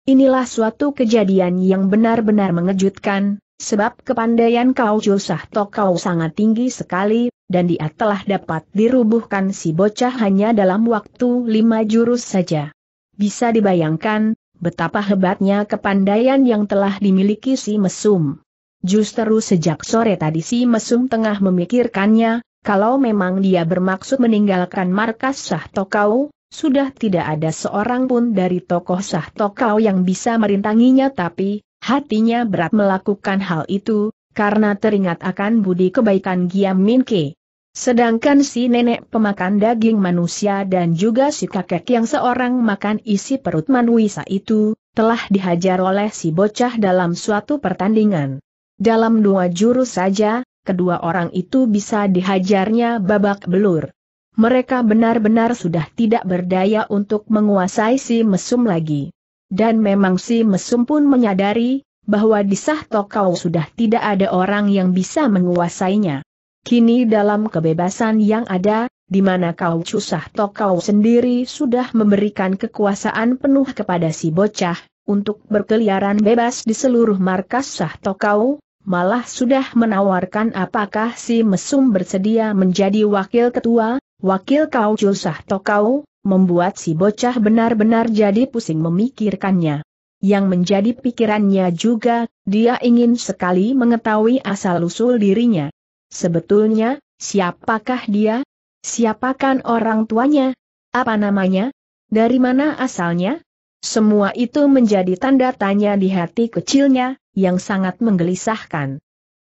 S1: Inilah suatu kejadian yang benar-benar mengejutkan, sebab kepandaian kau Cusah Tok kau sangat tinggi sekali, dan dia telah dapat dirubuhkan si bocah hanya dalam waktu lima jurus saja. Bisa dibayangkan, betapa hebatnya kepandaian yang telah dimiliki si mesum. Justru sejak sore tadi si mesum tengah memikirkannya, kalau memang dia bermaksud meninggalkan markas Sah Tokau, sudah tidak ada seorang pun dari tokoh Sah Tokau yang bisa merintanginya tapi, hatinya berat melakukan hal itu, karena teringat akan budi kebaikan Giam Minke. Sedangkan si nenek pemakan daging manusia dan juga si kakek yang seorang makan isi perut manusia itu, telah dihajar oleh si bocah dalam suatu pertandingan. Dalam dua jurus saja, kedua orang itu bisa dihajarnya babak belur. Mereka benar-benar sudah tidak berdaya untuk menguasai si mesum lagi. Dan memang si mesum pun menyadari, bahwa di Sah Tokau sudah tidak ada orang yang bisa menguasainya. Kini dalam kebebasan yang ada, di mana kau susah to kau sendiri sudah memberikan kekuasaan penuh kepada si bocah, untuk berkeliaran bebas di seluruh markas sah to kau, malah sudah menawarkan apakah si mesum bersedia menjadi wakil ketua, wakil kau susah to kau, membuat si bocah benar-benar jadi pusing memikirkannya. Yang menjadi pikirannya juga, dia ingin sekali mengetahui asal-usul dirinya. Sebetulnya, siapakah dia? Siapakan orang tuanya? Apa namanya? Dari mana asalnya? Semua itu menjadi tanda tanya di hati kecilnya, yang sangat menggelisahkan.